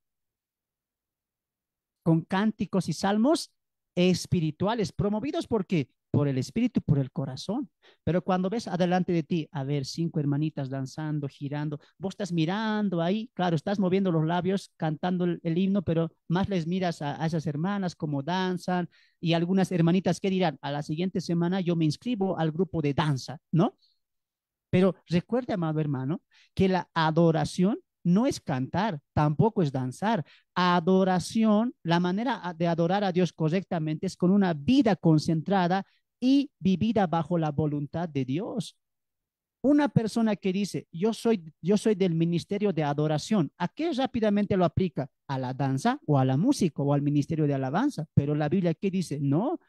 con cánticos y salmos espirituales, promovidos porque por el espíritu, por el corazón. Pero cuando ves adelante de ti, a ver, cinco hermanitas danzando, girando, vos estás mirando ahí, claro, estás moviendo los labios, cantando el, himno, pero más les miras a, esas hermanas como danzan y algunas hermanitas que dirán, a la siguiente semana yo me inscribo al grupo de danza, ¿no? Pero recuerde, amado hermano, que la adoración no es cantar, tampoco es danzar. Adoración, la manera de adorar a Dios correctamente es con una vida concentrada y vivida bajo la voluntad de Dios. Una persona que dice, yo soy, yo soy del ministerio de adoración, ¿a qué rápidamente lo aplica? ¿A la danza o a la música o al ministerio de alabanza? Pero la Biblia aquí dice, no,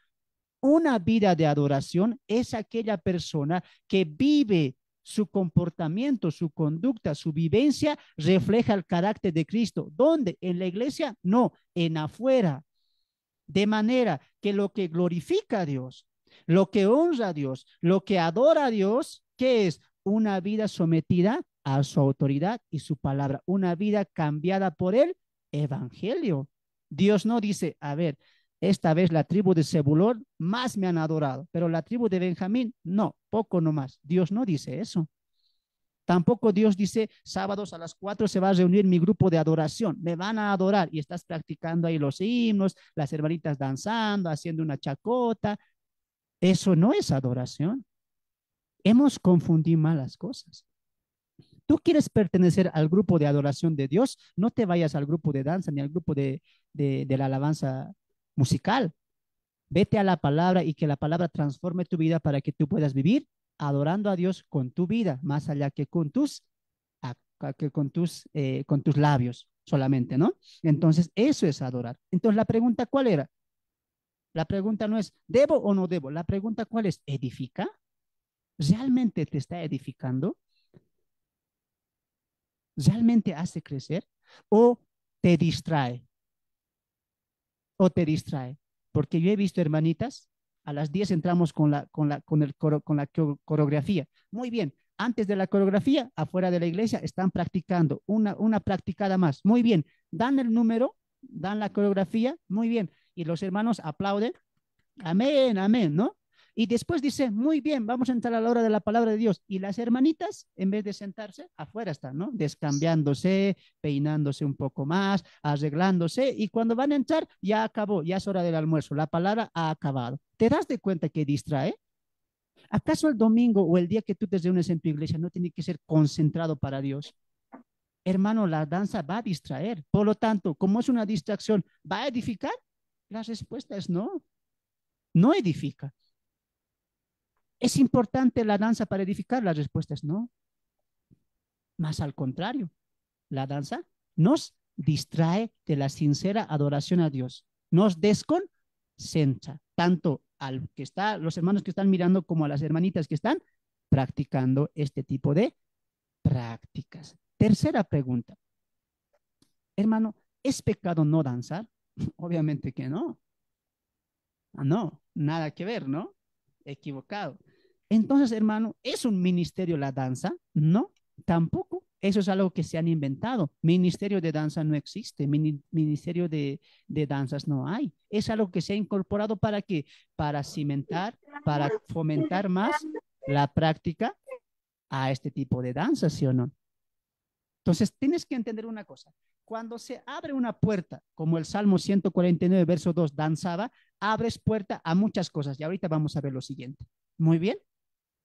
una vida de adoración es aquella persona que vive su comportamiento, su conducta, su vivencia refleja el carácter de Cristo. ¿Dónde? ¿En la iglesia? No, en afuera. De manera que lo que glorifica a Dios, lo que honra a Dios, lo que adora a Dios, que es? Una vida sometida a su autoridad y su palabra, una vida cambiada por el Evangelio. Dios no dice, a ver, esta vez la tribu de Zebulón más me han adorado, pero la tribu de Benjamín no, poco no más. Dios no dice eso. Tampoco Dios dice, sábados a las cuatro se va a reunir mi grupo de adoración, me van a adorar y estás practicando ahí los himnos, las hermanitas danzando, haciendo una chacota. Eso no es adoración. Hemos confundido malas cosas. Tú quieres pertenecer al grupo de adoración de Dios, no te vayas al grupo de danza ni al grupo de, de la alabanza musical. Vete a la palabra y que la palabra transforme tu vida para que tú puedas vivir adorando a Dios con tu vida, más allá que con tus, que con tus, eh, con tus labios solamente, ¿no? Entonces, eso es adorar. Entonces, la pregunta, ¿cuál era? La pregunta no es, ¿debo o no debo? La pregunta, ¿cuál es? ¿Edifica? ¿Realmente te está edificando? ¿Realmente hace crecer? ¿O te distrae? o te distrae. Porque yo he visto hermanitas, a las 10 entramos con la, con la, con el coro, con la coreografía. Muy bien, antes de la coreografía, afuera de la iglesia, están practicando, una, una practicada más. Muy bien, dan el número, dan la coreografía, muy bien. Y los hermanos aplauden, amén, amén, ¿no? Y después dice, muy bien, vamos a entrar a la hora de la palabra de Dios. Y las hermanitas, en vez de sentarse, afuera están, ¿no? Descambiándose, peinándose un poco más, arreglándose. Y cuando van a entrar, ya acabó, ya es hora del almuerzo. La palabra ha acabado. ¿Te das de cuenta que distrae? ¿Acaso el domingo o el día que tú te reúnes en tu iglesia no tiene que ser concentrado para Dios? Hermano, la danza va a distraer. Por lo tanto, como es una distracción, ¿va a edificar? La respuesta es no. No edifica. Es importante la danza para edificar las respuestas, no. Más al contrario, la danza nos distrae de la sincera adoración a Dios, nos desconcentra, tanto al que está, los hermanos que están mirando como a las hermanitas que están practicando este tipo de prácticas. Tercera pregunta. Hermano, ¿es pecado no danzar? Obviamente que no. Ah, no, nada que ver, ¿no? Equivocado. Entonces, hermano, ¿es un ministerio la danza? No, tampoco. Eso es algo que se han inventado. Ministerio de danza no existe, ministerio de, de, danzas no hay. Es algo que se ha incorporado para qué? Para cimentar, para fomentar más la práctica a este tipo de danzas, ¿sí o no? Entonces, tienes que entender una cosa. Cuando se abre una puerta, como el Salmo 149, verso 2, danzaba, abres puerta a muchas cosas. Y ahorita vamos a ver lo siguiente. Muy bien.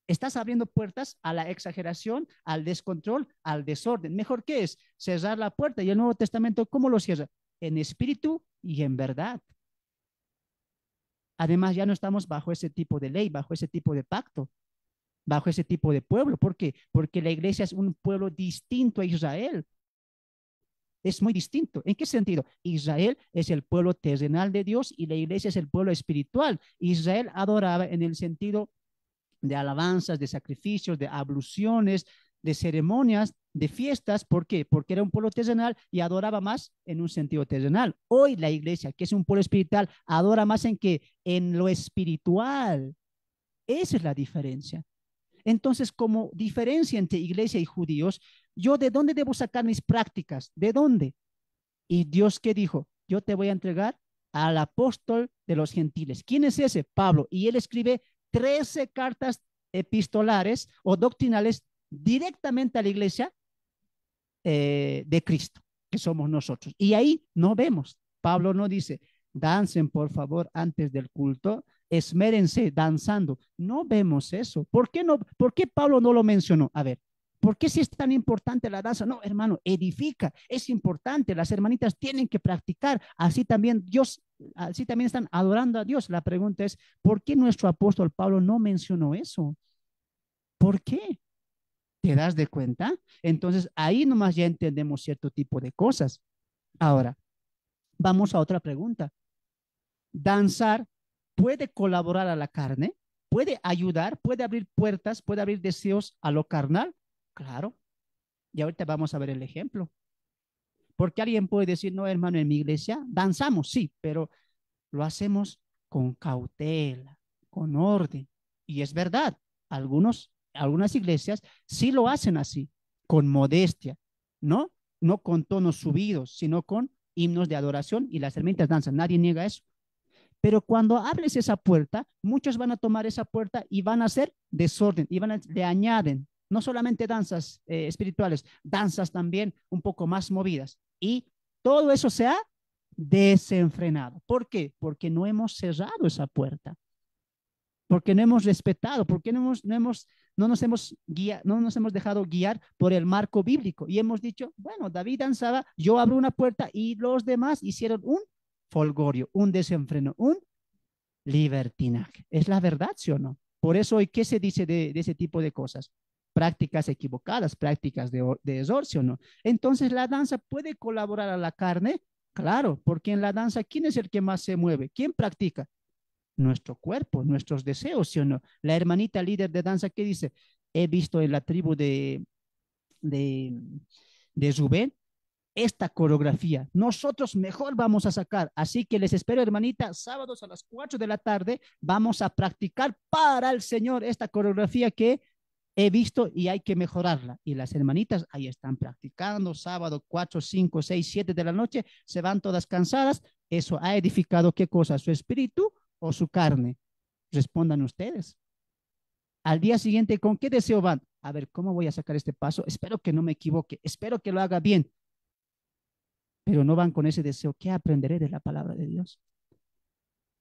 Estás abriendo puertas a la exageración, al descontrol, al desorden. Mejor que es cerrar la puerta. Y el Nuevo Testamento, ¿cómo lo cierra? En espíritu y en verdad. Además, ya no estamos bajo ese tipo de ley, bajo ese tipo de pacto, bajo ese tipo de pueblo. ¿Por qué? Porque la iglesia es un pueblo distinto a Israel. Es muy distinto. ¿En qué sentido? Israel es el pueblo terrenal de Dios y la iglesia es el pueblo espiritual. Israel adoraba en el sentido de alabanzas, de sacrificios, de abluciones, de ceremonias, de fiestas. ¿Por qué? Porque era un pueblo terrenal y adoraba más en un sentido terrenal. Hoy la iglesia, que es un pueblo espiritual, adora más en que en lo espiritual. Esa es la diferencia. Entonces, como diferencia entre iglesia y judíos, yo de dónde debo sacar mis prácticas? ¿De dónde? Y Dios qué dijo? Yo te voy a entregar al apóstol de los gentiles. ¿Quién es ese? Pablo. Y él escribe 13 cartas epistolares o doctrinales directamente a la iglesia eh, de Cristo, que somos nosotros. Y ahí no vemos. Pablo no dice, dancen por favor antes del culto, esmérense danzando. No vemos eso. ¿Por qué, no, ¿Por qué Pablo no lo mencionó? A ver, ¿Por qué si es tan importante la danza? No, hermano, edifica, es importante. Las hermanitas tienen que practicar. Así también Dios, así también están adorando a Dios. La pregunta es, ¿por qué nuestro apóstol Pablo no mencionó eso? ¿Por qué? ¿Te das de cuenta? Entonces ahí nomás ya entendemos cierto tipo de cosas. Ahora, vamos a otra pregunta. ¿Danzar puede colaborar a la carne? puede ayudar, puede abrir puertas, puede abrir deseos a lo carnal. Claro. Y ahorita vamos a ver el ejemplo. Porque alguien puede decir, no, hermano, en mi iglesia danzamos, sí, pero lo hacemos con cautela, con orden. Y es verdad, algunos, algunas iglesias sí lo hacen así, con modestia, ¿no? No con tonos subidos, sino con himnos de adoración y las hermanitas danzan. Nadie niega eso. Pero cuando abres esa puerta, muchos van a tomar esa puerta y van a hacer desorden, y van a, le añaden no solamente danzas eh, espirituales, danzas también un poco más movidas. Y todo eso se ha desenfrenado. ¿Por qué? Porque no hemos cerrado esa puerta, porque no hemos respetado, porque no, no, nos, hemos guía, no nos hemos dejado guiar por el marco bíblico. Y hemos dicho, bueno, David danzaba, yo abro una puerta y los demás hicieron un folgorio, un desenfreno, un libertinaje. ¿Es la verdad, sí o no? Por eso hoy, ¿qué se dice de ese tipo de cosas? prácticas equivocadas, prácticas de, desorcio. ¿no? Entonces, la danza puede colaborar a la carne, claro, porque en la danza, ¿quién es el que más se mueve? ¿Quién practica? Nuestro cuerpo, nuestros deseos, ¿sí o no? La hermanita líder de danza que dice, he visto en la tribu de, de, de esta coreografía. Nosotros mejor vamos a sacar. Así que les espero, hermanita, sábados a las 4 de la tarde vamos a practicar para el Señor esta coreografía que he visto y hay que mejorarla. Y las hermanitas ahí están practicando, sábado cuatro cinco seis siete de la noche, se van todas cansadas. ¿Eso ha edificado qué cosa? ¿Su espíritu o su carne? Respondan ustedes. Al día siguiente, ¿con qué deseo van? A ver, ¿cómo voy a sacar este paso? Espero que no me equivoque, espero que lo haga bien. Pero no van con ese deseo. ¿Qué aprenderé de la palabra de Dios?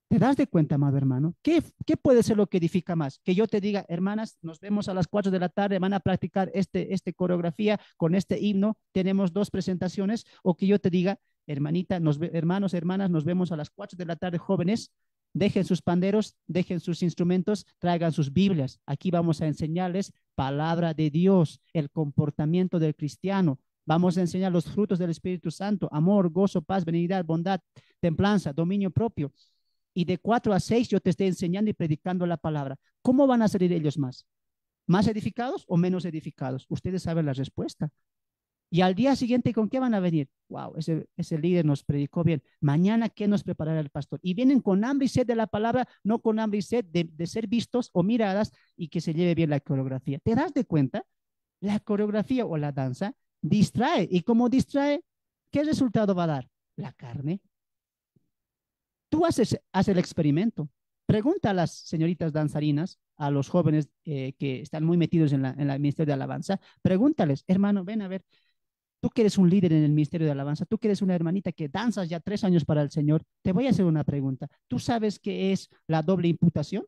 ¿Te das de cuenta, amado hermano? ¿Qué, ¿Qué, puede ser lo que edifica más? Que yo te diga, hermanas, nos vemos a las 4 de la tarde, van a practicar este, este coreografía con este himno, tenemos dos presentaciones, o que yo te diga, hermanita, nos, hermanos, hermanas, nos vemos a las 4 de la tarde, jóvenes, dejen sus panderos, dejen sus instrumentos, traigan sus Biblias. Aquí vamos a enseñarles palabra de Dios, el comportamiento del cristiano, Vamos a enseñar los frutos del Espíritu Santo, amor, gozo, paz, benignidad, bondad, templanza, dominio propio y de cuatro a seis yo te estoy enseñando y predicando la palabra. ¿Cómo van a salir ellos más? ¿Más edificados o menos edificados? Ustedes saben la respuesta. Y al día siguiente, ¿con qué van a venir? Wow, ese, ese líder nos predicó bien. Mañana, ¿qué nos preparará el pastor? Y vienen con hambre y sed de la palabra, no con hambre y sed de, ser vistos o miradas y que se lleve bien la coreografía. ¿Te das de cuenta? La coreografía o la danza distrae. Y cómo distrae, ¿qué resultado va a dar? La carne Tú haces, el experimento. Pregunta a las señoritas danzarinas, a los jóvenes eh, que están muy metidos en, la, en el Ministerio de Alabanza, pregúntales, hermano, ven a ver, tú que eres un líder en el Ministerio de Alabanza, tú que eres una hermanita que danzas ya tres años para el Señor, te voy a hacer una pregunta. ¿Tú sabes qué es la doble imputación?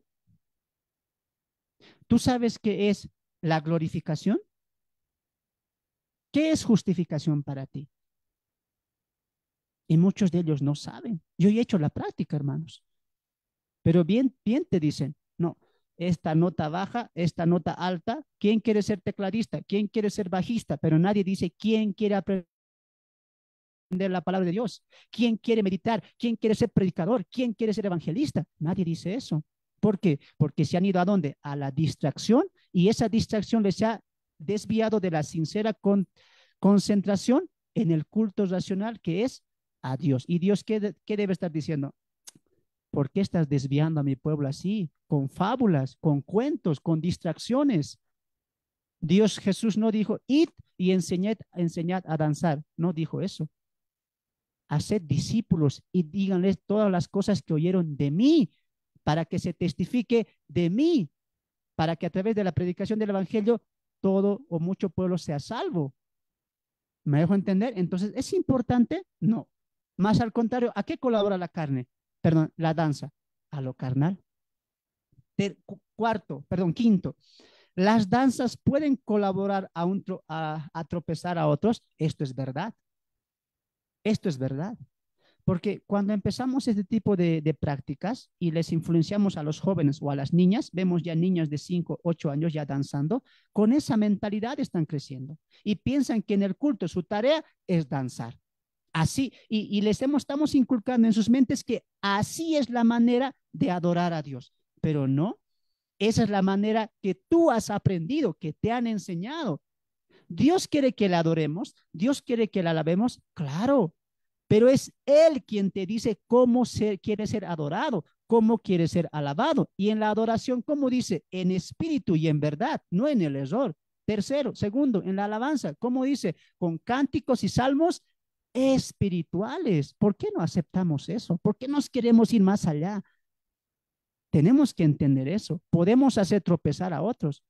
¿Tú sabes qué es la glorificación? ¿Qué es justificación para ti? Y muchos de ellos no saben. Yo he hecho la práctica, hermanos. Pero bien, bien te dicen, no, esta nota baja, esta nota alta, ¿quién quiere ser tecladista? ¿Quién quiere ser bajista? Pero nadie dice, ¿quién quiere aprender? la palabra de Dios? ¿Quién quiere meditar? ¿Quién quiere ser predicador? ¿Quién quiere ser evangelista? Nadie dice eso. ¿Por qué? Porque se han ido a dónde? A la distracción y esa distracción les ha desviado de la sincera concentración en el culto racional que es a Dios. ¿Y Dios qué, debe estar diciendo? ¿Por qué estás desviando a mi pueblo así? Con fábulas, con cuentos, con distracciones. Dios Jesús no dijo, id y enseñad, enseñad a danzar. No dijo eso. Haced discípulos y díganles todas las cosas que oyeron de mí, para que se testifique de mí, para que a través de la predicación del Evangelio todo o mucho pueblo sea salvo. ¿Me dejo entender? Entonces, ¿es importante? No. Más al contrario, ¿a qué colabora la carne? Perdón, la danza, a lo carnal. cuarto, perdón, quinto. Las danzas pueden colaborar a, a, tropezar a otros. Esto es verdad. Esto es verdad. Porque cuando empezamos este tipo de, prácticas y les influenciamos a los jóvenes o a las niñas, vemos ya niñas de 5, ocho años ya danzando, con esa mentalidad están creciendo y piensan que en el culto su tarea es danzar. Así, y, les estamos inculcando en sus mentes que así es la manera de adorar a Dios. Pero no, esa es la manera que tú has aprendido, que te han enseñado. Dios quiere que la adoremos, Dios quiere que la alabemos, claro, pero es Él quien te dice cómo quiere ser adorado, cómo quiere ser alabado. Y en la adoración, ¿cómo dice, en espíritu y en verdad, no en el error. Tercero, segundo, en la alabanza, ¿cómo dice, con cánticos y salmos espirituales. ¿Por qué no aceptamos eso? ¿Por qué nos queremos ir más allá? Tenemos que entender eso. Podemos hacer tropezar a otros.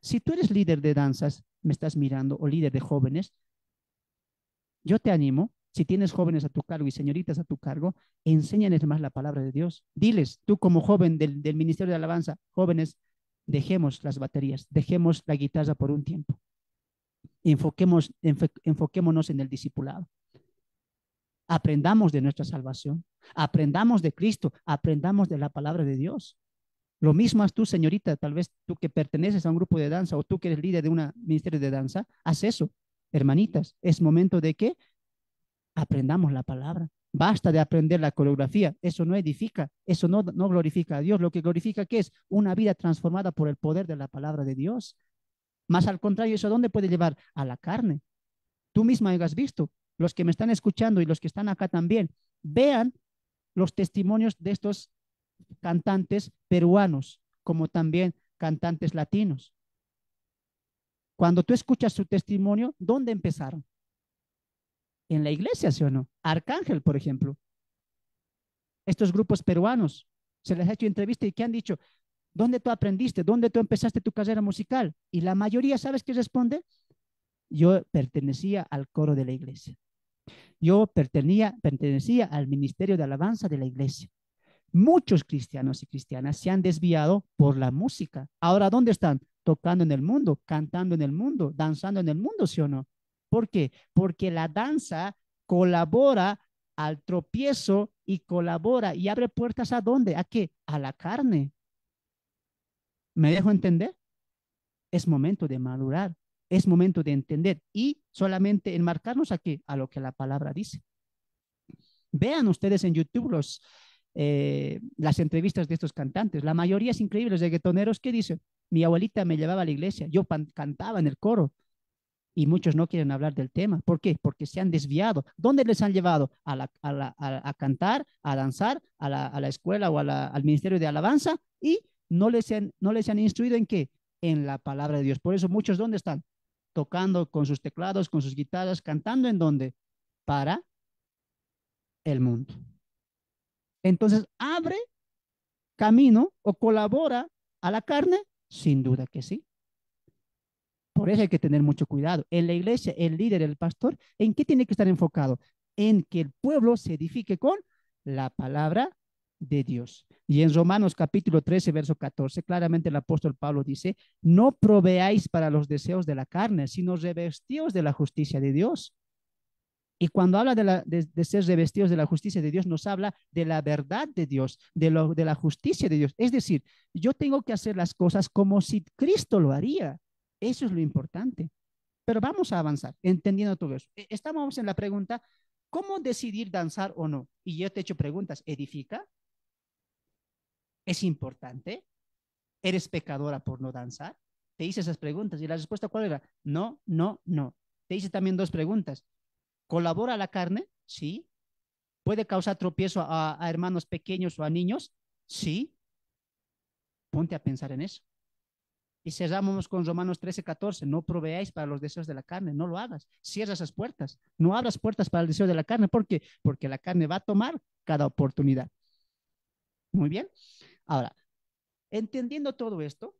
Si tú eres líder de danzas, me estás mirando, o líder de jóvenes, yo te animo, si tienes jóvenes a tu cargo y señoritas a tu cargo, enséñales más la palabra de Dios. Diles, tú como joven del, del Ministerio de Alabanza, jóvenes, dejemos las baterías, dejemos la guitarra por un tiempo. Enfoquemos, enfoquémonos en el discipulado. Aprendamos de nuestra salvación, aprendamos de Cristo, aprendamos de la palabra de Dios. Lo mismo haz tú, señorita, tal vez tú que perteneces a un grupo de danza o tú que eres líder de un ministerio de danza, haz eso. Hermanitas, es momento de que aprendamos la palabra. Basta de aprender la coreografía, eso no edifica, eso no, no glorifica a Dios. Lo que glorifica que es una vida transformada por el poder de la palabra de Dios. Más al contrario, ¿eso a dónde puede llevar? A la carne. Tú misma hayas visto, los que me están escuchando y los que están acá también, vean los testimonios de estos cantantes peruanos, como también cantantes latinos. Cuando tú escuchas su testimonio, ¿dónde empezaron? En la iglesia, ¿sí o no? Arcángel, por ejemplo. Estos grupos peruanos, se les ha hecho entrevista y que han dicho, ¿dónde tú aprendiste? ¿Dónde tú empezaste tu carrera musical? Y la mayoría, ¿sabes qué responde? Yo pertenecía al coro de la iglesia. Yo pertenecía al ministerio de alabanza de la iglesia. Muchos cristianos y cristianas se han desviado por la música. Ahora, ¿dónde están? Tocando en el mundo, cantando en el mundo, danzando en el mundo, ¿sí o no? ¿Por qué? Porque la danza colabora al tropiezo y colabora y abre puertas a dónde? ¿A qué? A la carne. ¿Me dejo entender? Es momento de madurar es momento de entender y solamente enmarcarnos aquí a lo que la palabra dice. Vean ustedes en YouTube los, eh, las entrevistas de estos cantantes. La mayoría es increíble, los guetoneros que dicen, mi abuelita me llevaba a la iglesia, yo cantaba en el coro. Y muchos no quieren hablar del tema. ¿Por qué? Porque se han desviado. ¿Dónde les han llevado? A, a, cantar, a danzar, a la, escuela o al ministerio de alabanza y no no les han instruido en qué? En la palabra de Dios. Por eso muchos, ¿dónde están? tocando con sus teclados, con sus guitarras, cantando en donde? Para el mundo. Entonces, abre camino o colabora a la carne, sin duda que sí. Por eso hay que tener mucho cuidado. En la iglesia, el líder, el pastor, ¿en qué tiene que estar enfocado? En que el pueblo se edifique con la palabra de Dios. Y en Romanos capítulo 13, verso 14, claramente el apóstol Pablo dice, no proveáis para los deseos de la carne, sino revestidos de la justicia de Dios. Y cuando habla de, la, de, ser revestidos de la justicia de Dios, nos habla de la verdad de Dios, de, lo, de la justicia de Dios. Es decir, yo tengo que hacer las cosas como si Cristo lo haría. Eso es lo importante. Pero vamos a avanzar entendiendo todo eso. E, estamos en la pregunta, ¿cómo decidir danzar o no? Y yo te he hecho preguntas, ¿edifica? es importante? ¿Eres pecadora por no danzar? Te hice esas preguntas y la respuesta cuál era? No, no, no. Te hice también dos preguntas. ¿Colabora la carne? Sí. ¿Puede causar tropiezo a, hermanos pequeños o a niños? Sí. Ponte a pensar en eso. Y cerramos con Romanos 13, 14. No proveáis para los deseos de la carne, no lo hagas. Cierra esas puertas. No abras puertas para el deseo de la carne. ¿Por Porque la carne va a tomar cada oportunidad. Muy bien. Ahora, entendiendo todo esto,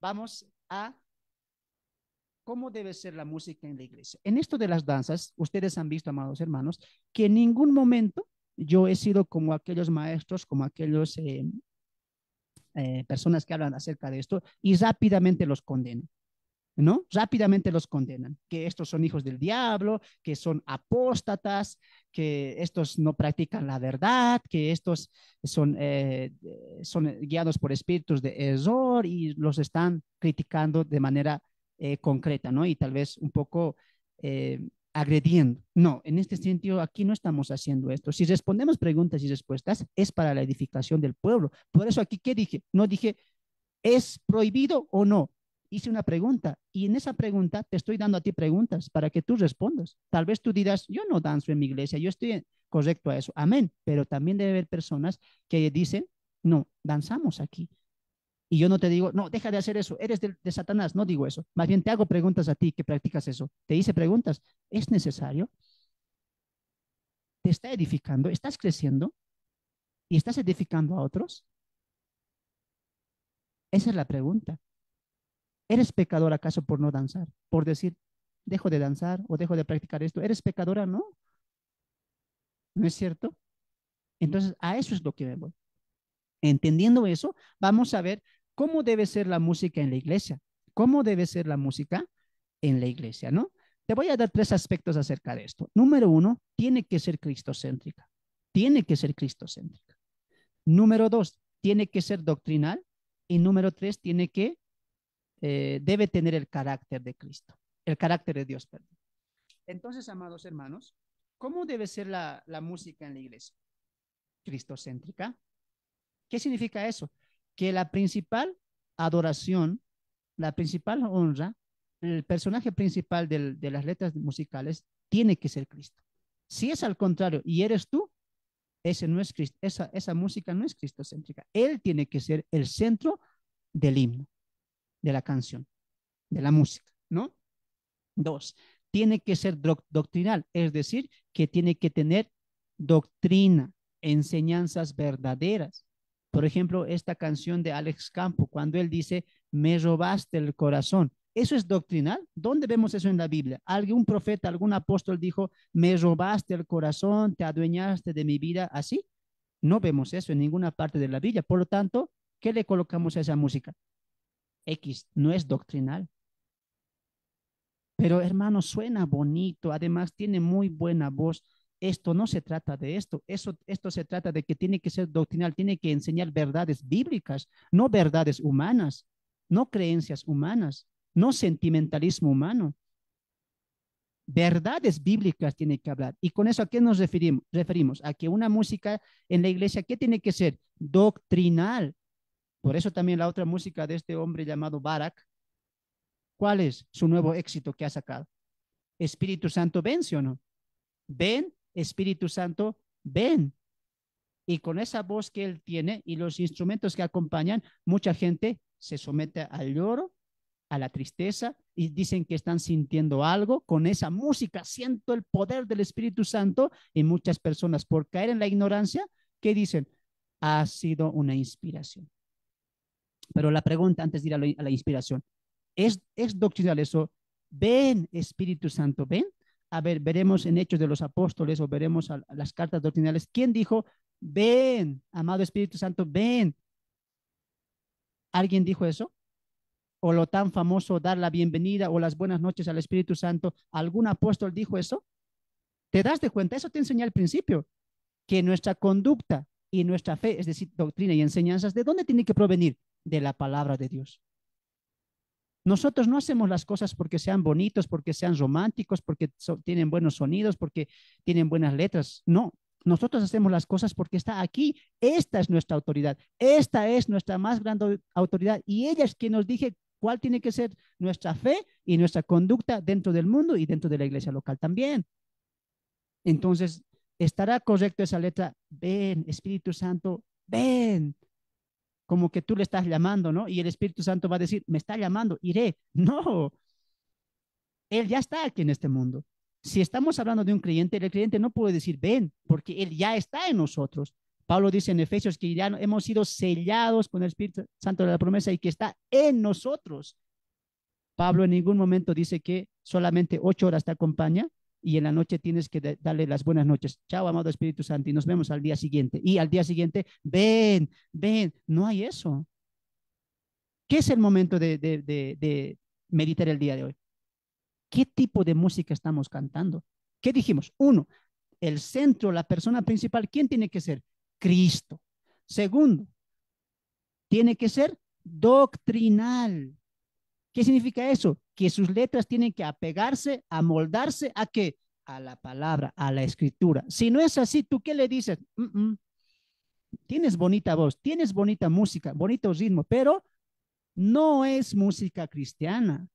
vamos a cómo debe ser la música en la iglesia. En esto de las danzas, ustedes han visto, amados hermanos, que en ningún momento yo he sido como aquellos maestros, como aquellos eh, eh, personas que hablan acerca de esto y rápidamente los condeno. ¿no? Rápidamente los condenan, que estos son hijos del diablo, que son apóstatas, que estos no practican la verdad, que estos son, eh, eh, son eh, guiados por espíritus de error y los están criticando de manera concreta, ¿no? Y tal vez un poco agrediendo. No, en este sentido, aquí no estamos haciendo esto. Si respondemos preguntas y respuestas, es para la edificación del pueblo. Por eso aquí, ¿qué dije? No dije, ¿es prohibido o no? hice una pregunta y en esa pregunta te estoy dando a ti preguntas para que tú respondas. Tal vez tú dirás, yo no danzo en mi iglesia, yo estoy correcto a eso. Amén. Pero también debe haber personas que dicen, no, danzamos aquí. Y yo no te digo, no, deja de hacer eso, eres de, Satanás, no digo eso. Más bien te hago preguntas a ti que practicas eso. Te hice preguntas. ¿Es necesario? ¿Te está edificando? ¿Estás creciendo? ¿Y estás edificando a otros? Esa es la pregunta. ¿Eres pecador acaso por no danzar? Por decir, dejo de danzar o dejo de practicar esto. ¿Eres pecadora? No. ¿No es cierto? Entonces, a eso es lo que me voy. Entendiendo eso, vamos a ver cómo debe ser la música en la iglesia. ¿Cómo debe ser la música en la iglesia, no? Te voy a dar tres aspectos acerca de esto. Número uno, tiene que ser cristocéntrica. Tiene que ser cristocéntrica. Número dos, tiene que ser doctrinal. Y número tres, tiene que eh, debe tener el carácter de Cristo, el carácter de Dios, perdón. Entonces, amados hermanos, ¿cómo debe ser la, música en la iglesia? Cristocéntrica. ¿Qué significa eso? Que la principal adoración, la principal honra, el personaje principal de las letras musicales tiene que ser Cristo. Si es al contrario y eres tú, ese no es Cristo, esa, esa música no es cristocéntrica. Él tiene que ser el centro del himno de la canción, de la música, ¿no? Dos, tiene que ser doctrinal, es decir, que tiene que tener doctrina, enseñanzas verdaderas. Por ejemplo, esta canción de Alex Campo, cuando él dice, me robaste el corazón. ¿Eso es doctrinal? ¿Dónde vemos eso en la Biblia? ¿Algún profeta, algún apóstol dijo, me robaste el corazón, te adueñaste de mi vida así? No vemos eso en ninguna parte de la Biblia. Por lo tanto, ¿qué le colocamos a esa música? X no es doctrinal. Pero hermano, suena bonito, además tiene muy buena voz. Esto no se trata de esto, Eso, esto se trata de que tiene que ser doctrinal, tiene que enseñar verdades bíblicas, no verdades humanas, no creencias humanas, no sentimentalismo humano. Verdades bíblicas tiene que hablar. ¿Y con eso a qué nos referimos? referimos? A que una música en la iglesia, ¿qué tiene que ser? Doctrinal, por eso también la otra música de este hombre llamado Barak, ¿cuál es su nuevo éxito que ha sacado? Espíritu Santo, ven, ¿sí o no? Ven, Espíritu Santo, ven. Y con esa voz que él tiene y los instrumentos que acompañan, mucha gente se somete al lloro, a la tristeza y dicen que están sintiendo algo. Con esa música siento el poder del Espíritu Santo y muchas personas por caer en la ignorancia, ¿qué dicen? Ha sido una inspiración. Pero la pregunta antes de ir a la, inspiración, ¿es, doctrinal eso? ¿Ven Espíritu Santo? ¿Ven? A ver, veremos en Hechos de los Apóstoles o veremos las cartas doctrinales. ¿Quién dijo, ven, amado Espíritu Santo, ven? ¿Alguien dijo eso? ¿O lo tan famoso dar la bienvenida o las buenas noches al Espíritu Santo? ¿Algún apóstol dijo eso? ¿Te das de cuenta? Eso te enseña al principio, que nuestra conducta y nuestra fe, es decir, doctrina y enseñanzas, ¿de dónde tiene que provenir? de la palabra de Dios. Nosotros no hacemos las cosas porque sean bonitos, porque sean románticos, porque tienen buenos sonidos, porque tienen buenas letras. No, nosotros hacemos las cosas porque está aquí. Esta es nuestra autoridad. Esta es nuestra más grande autoridad. Y ella es quien nos dije cuál tiene que ser nuestra fe y nuestra conducta dentro del mundo y dentro de la iglesia local también. Entonces, ¿estará correcto esa letra? Ven, Espíritu Santo, ven, como que tú le estás llamando, ¿no? Y el Espíritu Santo va a decir, me está llamando, iré. No, Él ya está aquí en este mundo. Si estamos hablando de un creyente, el creyente no puede decir, ven, porque Él ya está en nosotros. Pablo dice en Efesios que ya hemos sido sellados con el Espíritu Santo de la promesa y que está en nosotros. Pablo en ningún momento dice que solamente ocho horas te acompaña, y en la noche tienes que darle las buenas noches. Chao, amado Espíritu Santo, y nos vemos al día siguiente. Y al día siguiente, ven, ven, no hay eso. ¿Qué es el momento de, meditar el día de hoy? ¿Qué tipo de música estamos cantando? ¿Qué dijimos? Uno, el centro, la persona principal, ¿quién tiene que ser? Cristo. Segundo, tiene que ser doctrinal. ¿Qué significa eso? que sus letras tienen que apegarse, moldarse a qué? A la palabra, a la escritura. Si no es así, ¿tú qué le dices? Tienes bonita voz, tienes bonita música, bonito ritmo, pero no es música cristiana.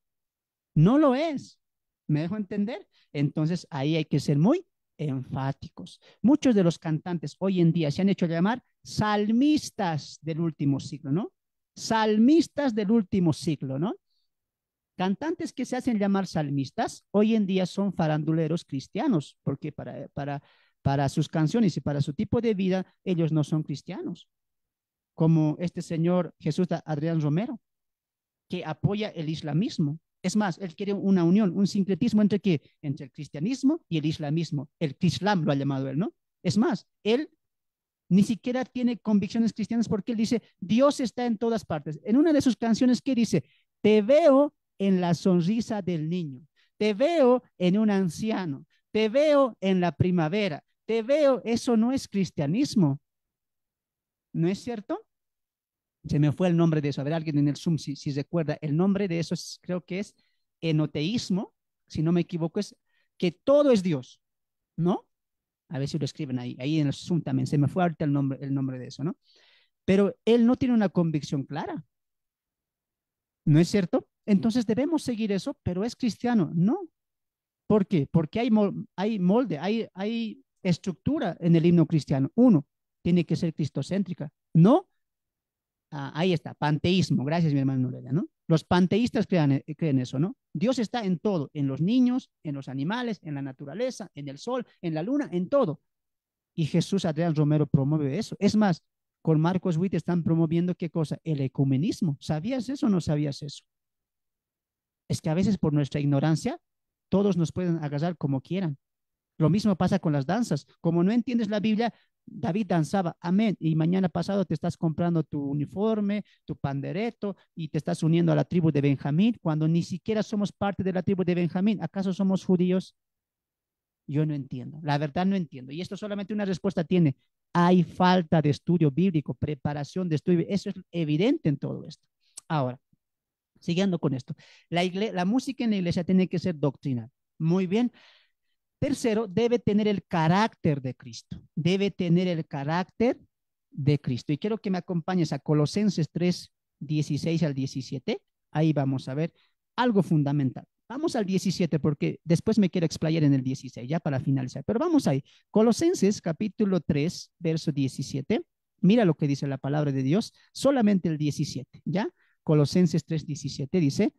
No lo es. ¿Me dejo entender? Entonces ahí hay que ser muy enfáticos. Muchos de los cantantes hoy en día se han hecho llamar salmistas del último siglo, ¿no? Salmistas del último siglo, ¿no? Cantantes que se hacen llamar salmistas hoy en día son faranduleros cristianos, porque para, para, para sus canciones y para su tipo de vida ellos no son cristianos, como este señor Jesús Adrián Romero, que apoya el islamismo. Es más, él quiere una unión, un sincretismo entre qué? Entre el cristianismo y el islamismo. El islam lo ha llamado él, ¿no? Es más, él ni siquiera tiene convicciones cristianas porque él dice, Dios está en todas partes. En una de sus canciones, que dice? Te veo en la sonrisa del niño, te veo en un anciano, te veo en la primavera, te veo, eso no es cristianismo. ¿No es cierto? Se me fue el nombre de eso. A ver, alguien en el Zoom si, recuerda. El nombre de eso creo que es enoteísmo, si no me equivoco, es que todo es Dios, ¿no? A ver si lo escriben ahí, ahí en el Zoom también, se me fue ahorita el nombre, el nombre de eso, ¿no? Pero él no tiene una convicción clara. ¿No es cierto? Entonces debemos seguir eso, pero es cristiano. No. ¿Por qué? Porque hay, molde, hay, estructura en el himno cristiano. Uno, tiene que ser cristocéntrica. No. Ah, ahí está, panteísmo. Gracias, mi hermano ¿no? Los panteístas creen, eh, creen eso, ¿no? Dios está en todo, en los niños, en los animales, en la naturaleza, en el sol, en la luna, en todo. Y Jesús Adrián Romero promueve eso. Es más, con Marcos Witt están promoviendo qué cosa? El ecumenismo. ¿Sabías eso o no sabías eso? Es que a veces por nuestra ignorancia, todos nos pueden agarrar como quieran. Lo mismo pasa con las danzas. Como no entiendes la Biblia, David danzaba, amén, y mañana pasado te estás comprando tu uniforme, tu pandereto, y te estás uniendo a la tribu de Benjamín, cuando ni siquiera somos parte de la tribu de Benjamín. ¿Acaso somos judíos? Yo no entiendo, la verdad no entiendo. Y esto solamente una respuesta tiene. Hay falta de estudio bíblico, preparación de estudio. Eso es evidente en todo esto. Ahora, Siguiendo con esto, la, la música en la iglesia tiene que ser doctrinal. Muy bien. Tercero, debe tener el carácter de Cristo. Debe tener el carácter de Cristo. Y quiero que me acompañes a Colosenses 3, 16 al 17. Ahí vamos a ver algo fundamental. Vamos al 17 porque después me quiero explayar en el 16 ya para finalizar. Pero vamos ahí. Colosenses capítulo 3, verso 17. Mira lo que dice la palabra de Dios, solamente el 17, ¿ya? Colosenses 3:17 dice,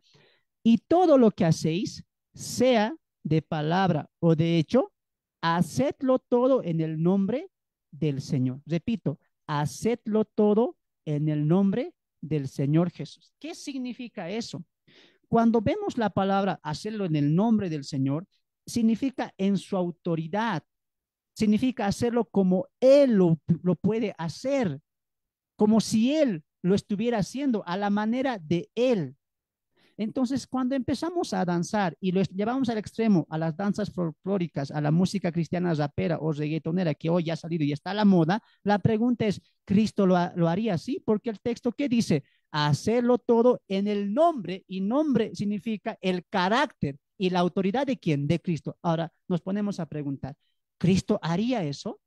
y todo lo que hacéis, sea de palabra o de hecho, hacedlo todo en el nombre del Señor. Repito, hacedlo todo en el nombre del Señor Jesús. ¿Qué significa eso? Cuando vemos la palabra hacerlo en el nombre del Señor, significa en su autoridad, significa hacerlo como Él lo, lo puede hacer, como si Él lo estuviera haciendo a la manera de él. Entonces, cuando empezamos a danzar y lo llevamos al extremo, a las danzas folclóricas, a la música cristiana rapera o reggaetonera que hoy ya ha salido y está a la moda, la pregunta es, ¿Cristo lo, haría así? Porque el texto que dice, hacerlo todo en el nombre, y nombre significa el carácter y la autoridad de quién, de Cristo. Ahora nos ponemos a preguntar, ¿Cristo haría eso?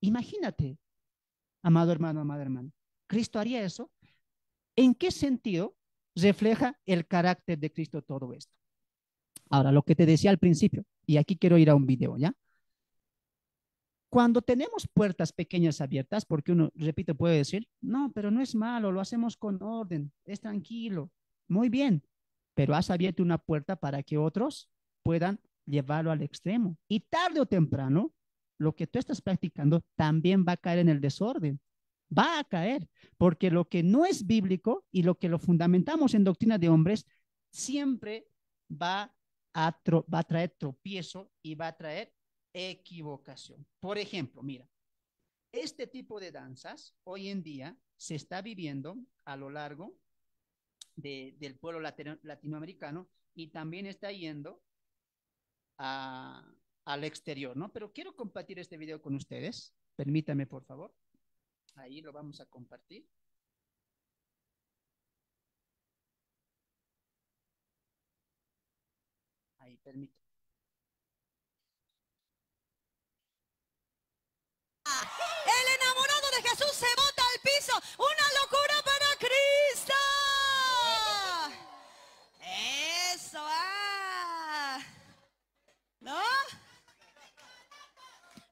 Imagínate, amado hermano, amada hermana. ¿Cristo haría eso? ¿En qué sentido refleja el carácter de Cristo todo esto? Ahora, lo que te decía al principio, y aquí quiero ir a un video, ¿ya? Cuando tenemos puertas pequeñas abiertas, porque uno, repito, puede decir, no, pero no es malo, lo hacemos con orden, es tranquilo, muy bien, pero has abierto una puerta para que otros puedan llevarlo al extremo. Y tarde o temprano, lo que tú estás practicando también va a caer en el desorden. Va a caer, porque lo que no es bíblico y lo que lo fundamentamos en doctrina de hombres siempre va a, va a traer tropiezo y va a traer equivocación. Por ejemplo, mira, este tipo de danzas hoy en día se está viviendo a lo largo de, del pueblo latinoamericano y también está yendo a, al exterior, ¿no? Pero quiero compartir este video con ustedes. Permítame, por favor. Ahí lo vamos a compartir. Ahí, permítame. Ah,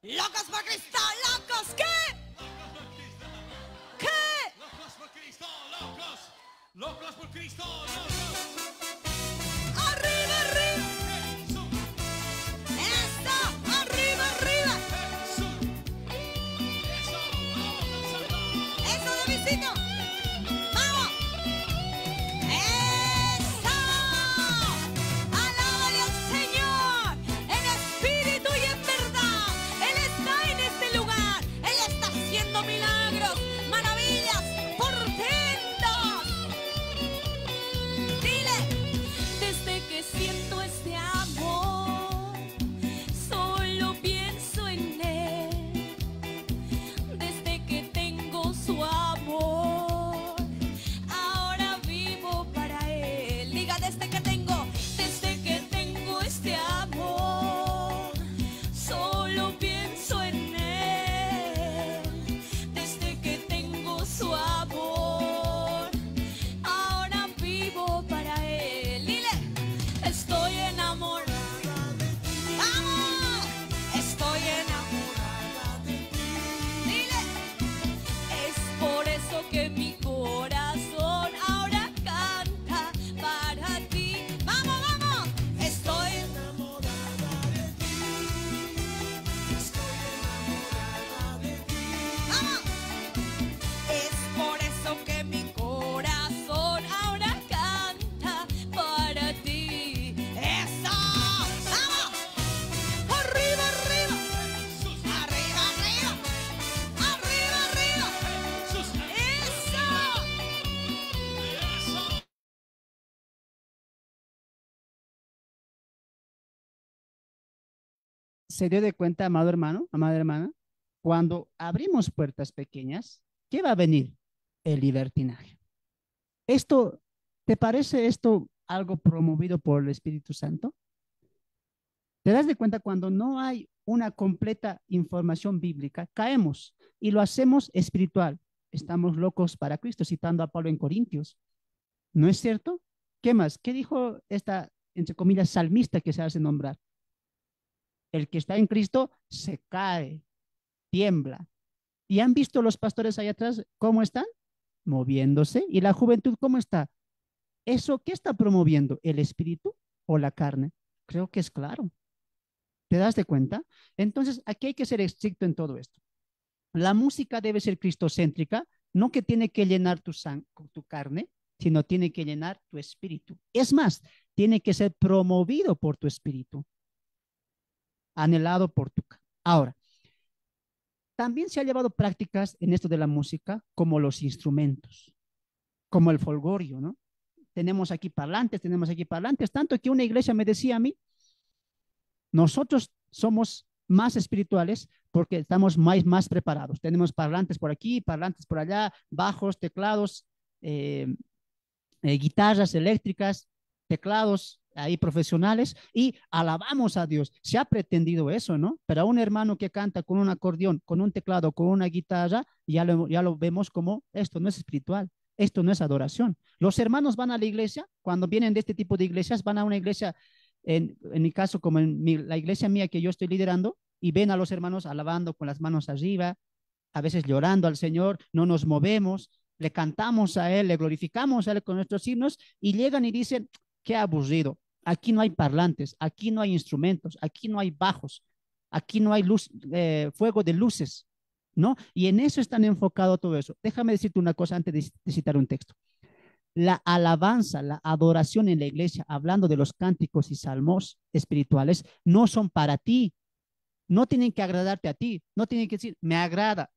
Locos por Cristo, locos, ¿qué? ¿Qué? Locos por Cristo, locos. Locos por Cristo, locos. se dio de cuenta, amado hermano, amada hermana, cuando abrimos puertas pequeñas, ¿qué va a venir? El libertinaje. Esto, ¿te parece esto algo promovido por el Espíritu Santo? ¿Te das de cuenta cuando no hay una completa información bíblica? Caemos y lo hacemos espiritual. Estamos locos para Cristo, citando a Pablo en Corintios. ¿No es cierto? ¿Qué más? ¿Qué dijo esta, entre comillas, salmista que se hace nombrar? El que está en Cristo se cae, tiembla. ¿Y han visto los pastores allá atrás cómo están? Moviéndose. ¿Y la juventud cómo está? ¿Eso qué está promoviendo? ¿El espíritu o la carne? Creo que es claro. ¿Te das de cuenta? Entonces, aquí hay que ser estricto en todo esto. La música debe ser cristocéntrica, no que tiene que llenar tu, tu carne, sino tiene que llenar tu espíritu. Es más, tiene que ser promovido por tu espíritu anhelado por Tuca. Ahora, también se ha llevado prácticas en esto de la música como los instrumentos, como el folgorio, ¿no? Tenemos aquí parlantes, tenemos aquí parlantes, tanto que una iglesia me decía a mí, nosotros somos más espirituales porque estamos más, más preparados. Tenemos parlantes por aquí, parlantes por allá, bajos, teclados, eh, eh, guitarras eléctricas, teclados, ahí profesionales y alabamos a Dios. Se ha pretendido eso, ¿no? Pero a un hermano que canta con un acordeón, con un teclado, con una guitarra, ya lo, ya lo vemos como esto no es espiritual, esto no es adoración. Los hermanos van a la iglesia, cuando vienen de este tipo de iglesias, van a una iglesia, en, mi caso, como en la iglesia mía que yo estoy liderando, y ven a los hermanos alabando con las manos arriba, a veces llorando al Señor, no nos movemos, le cantamos a Él, le glorificamos a Él con nuestros himnos, y llegan y dicen, qué aburrido, Aquí no hay parlantes, aquí no hay instrumentos, aquí no hay bajos, aquí no hay luz, eh, fuego de luces, ¿no? Y en eso están enfocado todo eso. Déjame decirte una cosa antes de, de citar un texto. La alabanza, la adoración en la iglesia, hablando de los cánticos y salmos espirituales, no son para ti. No tienen que agradarte a ti, no tienen que decir, me agrada.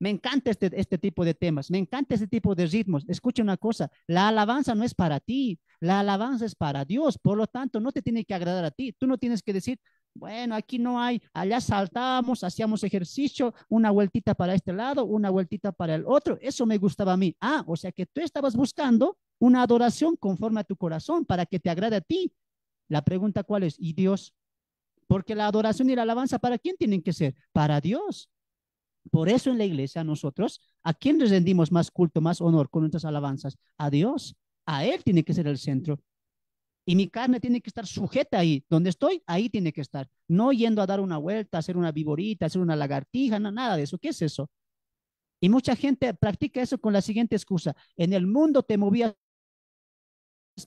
Me encanta este, este tipo de temas, me encanta este tipo de ritmos. Escucha una cosa, la alabanza no es para ti, la alabanza es para Dios, por lo tanto no te tiene que agradar a ti. Tú no tienes que decir, bueno, aquí no hay, allá saltamos, hacíamos ejercicio, una vueltita para este lado, una vueltita para el otro, eso me gustaba a mí. Ah, o sea que tú estabas buscando una adoración conforme a tu corazón para que te agrade a ti. La pregunta cuál es, ¿y Dios? Porque la adoración y la alabanza, ¿para quién tienen que ser? Para Dios. Por eso en la iglesia nosotros, ¿a quién les rendimos más culto, más honor con nuestras alabanzas? A Dios. A Él tiene que ser el centro. Y mi carne tiene que estar sujeta ahí. Donde estoy, ahí tiene que estar. No yendo a dar una vuelta, a hacer una viborita, hacer una lagartija, nada de eso. ¿Qué es eso? Y mucha gente practica eso con la siguiente excusa. En el mundo te movías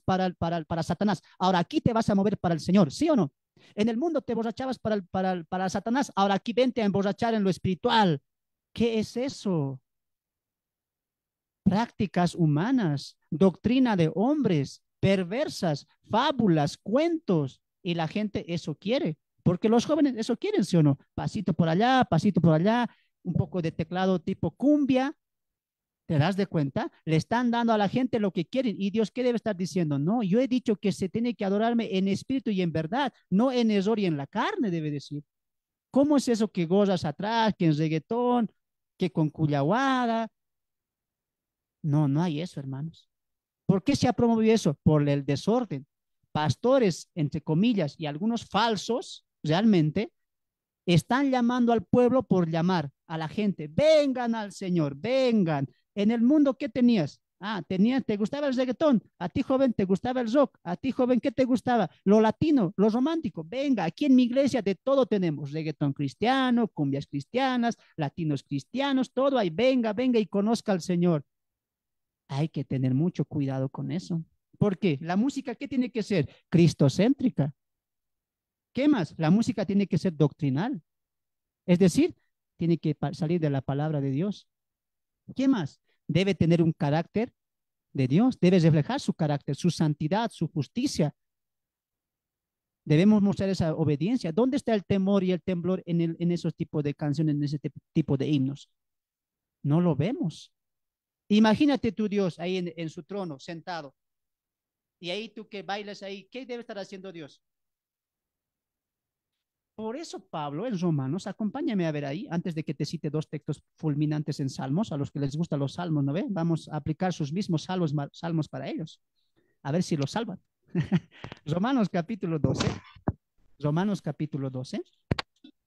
para, para, para Satanás. Ahora aquí te vas a mover para el Señor, ¿sí o no? En el mundo te borrachabas para, para, para Satanás. Ahora aquí vente a emborrachar en lo espiritual. ¿Qué es eso? Prácticas humanas, doctrina de hombres, perversas, fábulas, cuentos. Y la gente eso quiere, porque los jóvenes eso quieren, ¿sí o no? Pasito por allá, pasito por allá, un poco de teclado tipo cumbia. ¿Te das de cuenta? Le están dando a la gente lo que quieren. ¿Y Dios qué debe estar diciendo? No, yo he dicho que se tiene que adorarme en espíritu y en verdad, no en error y en la carne, debe decir. ¿Cómo es eso que gozas atrás, que en reggaetón, que con Cuyahuada. No, no hay eso, hermanos. ¿Por qué se ha promovido eso? Por el desorden. Pastores, entre comillas, y algunos falsos, realmente, están llamando al pueblo por llamar a la gente. Vengan al Señor, vengan. En el mundo, ¿qué tenías? Ah, tenía, te gustaba el reggaetón, a ti joven te gustaba el rock, a ti joven qué te gustaba, lo latino, lo romántico. Venga, aquí en mi iglesia de todo tenemos, reggaetón cristiano, cumbias cristianas, latinos cristianos, todo ahí. Venga, venga y conozca al Señor. Hay que tener mucho cuidado con eso. ¿Por qué? La música, ¿qué tiene que ser? Cristocéntrica. ¿Qué más? La música tiene que ser doctrinal. Es decir, tiene que salir de la palabra de Dios. ¿Qué más? debe tener un carácter de Dios, debe reflejar su carácter, su santidad, su justicia. Debemos mostrar esa obediencia. ¿Dónde está el temor y el temblor en, el, en esos tipos de canciones, en ese tipo de himnos? No lo vemos. Imagínate tu Dios ahí en, en su trono, sentado. Y ahí tú que bailas ahí, ¿qué debe estar haciendo Dios? Por eso Pablo en Romanos, acompáñame a ver ahí, antes de que te cite dos textos fulminantes en Salmos, a los que les gustan los salmos, ¿no ve? Vamos a aplicar sus mismos salmos, salmos para ellos, a ver si los salvan. Romanos capítulo 12, Romanos capítulo 12,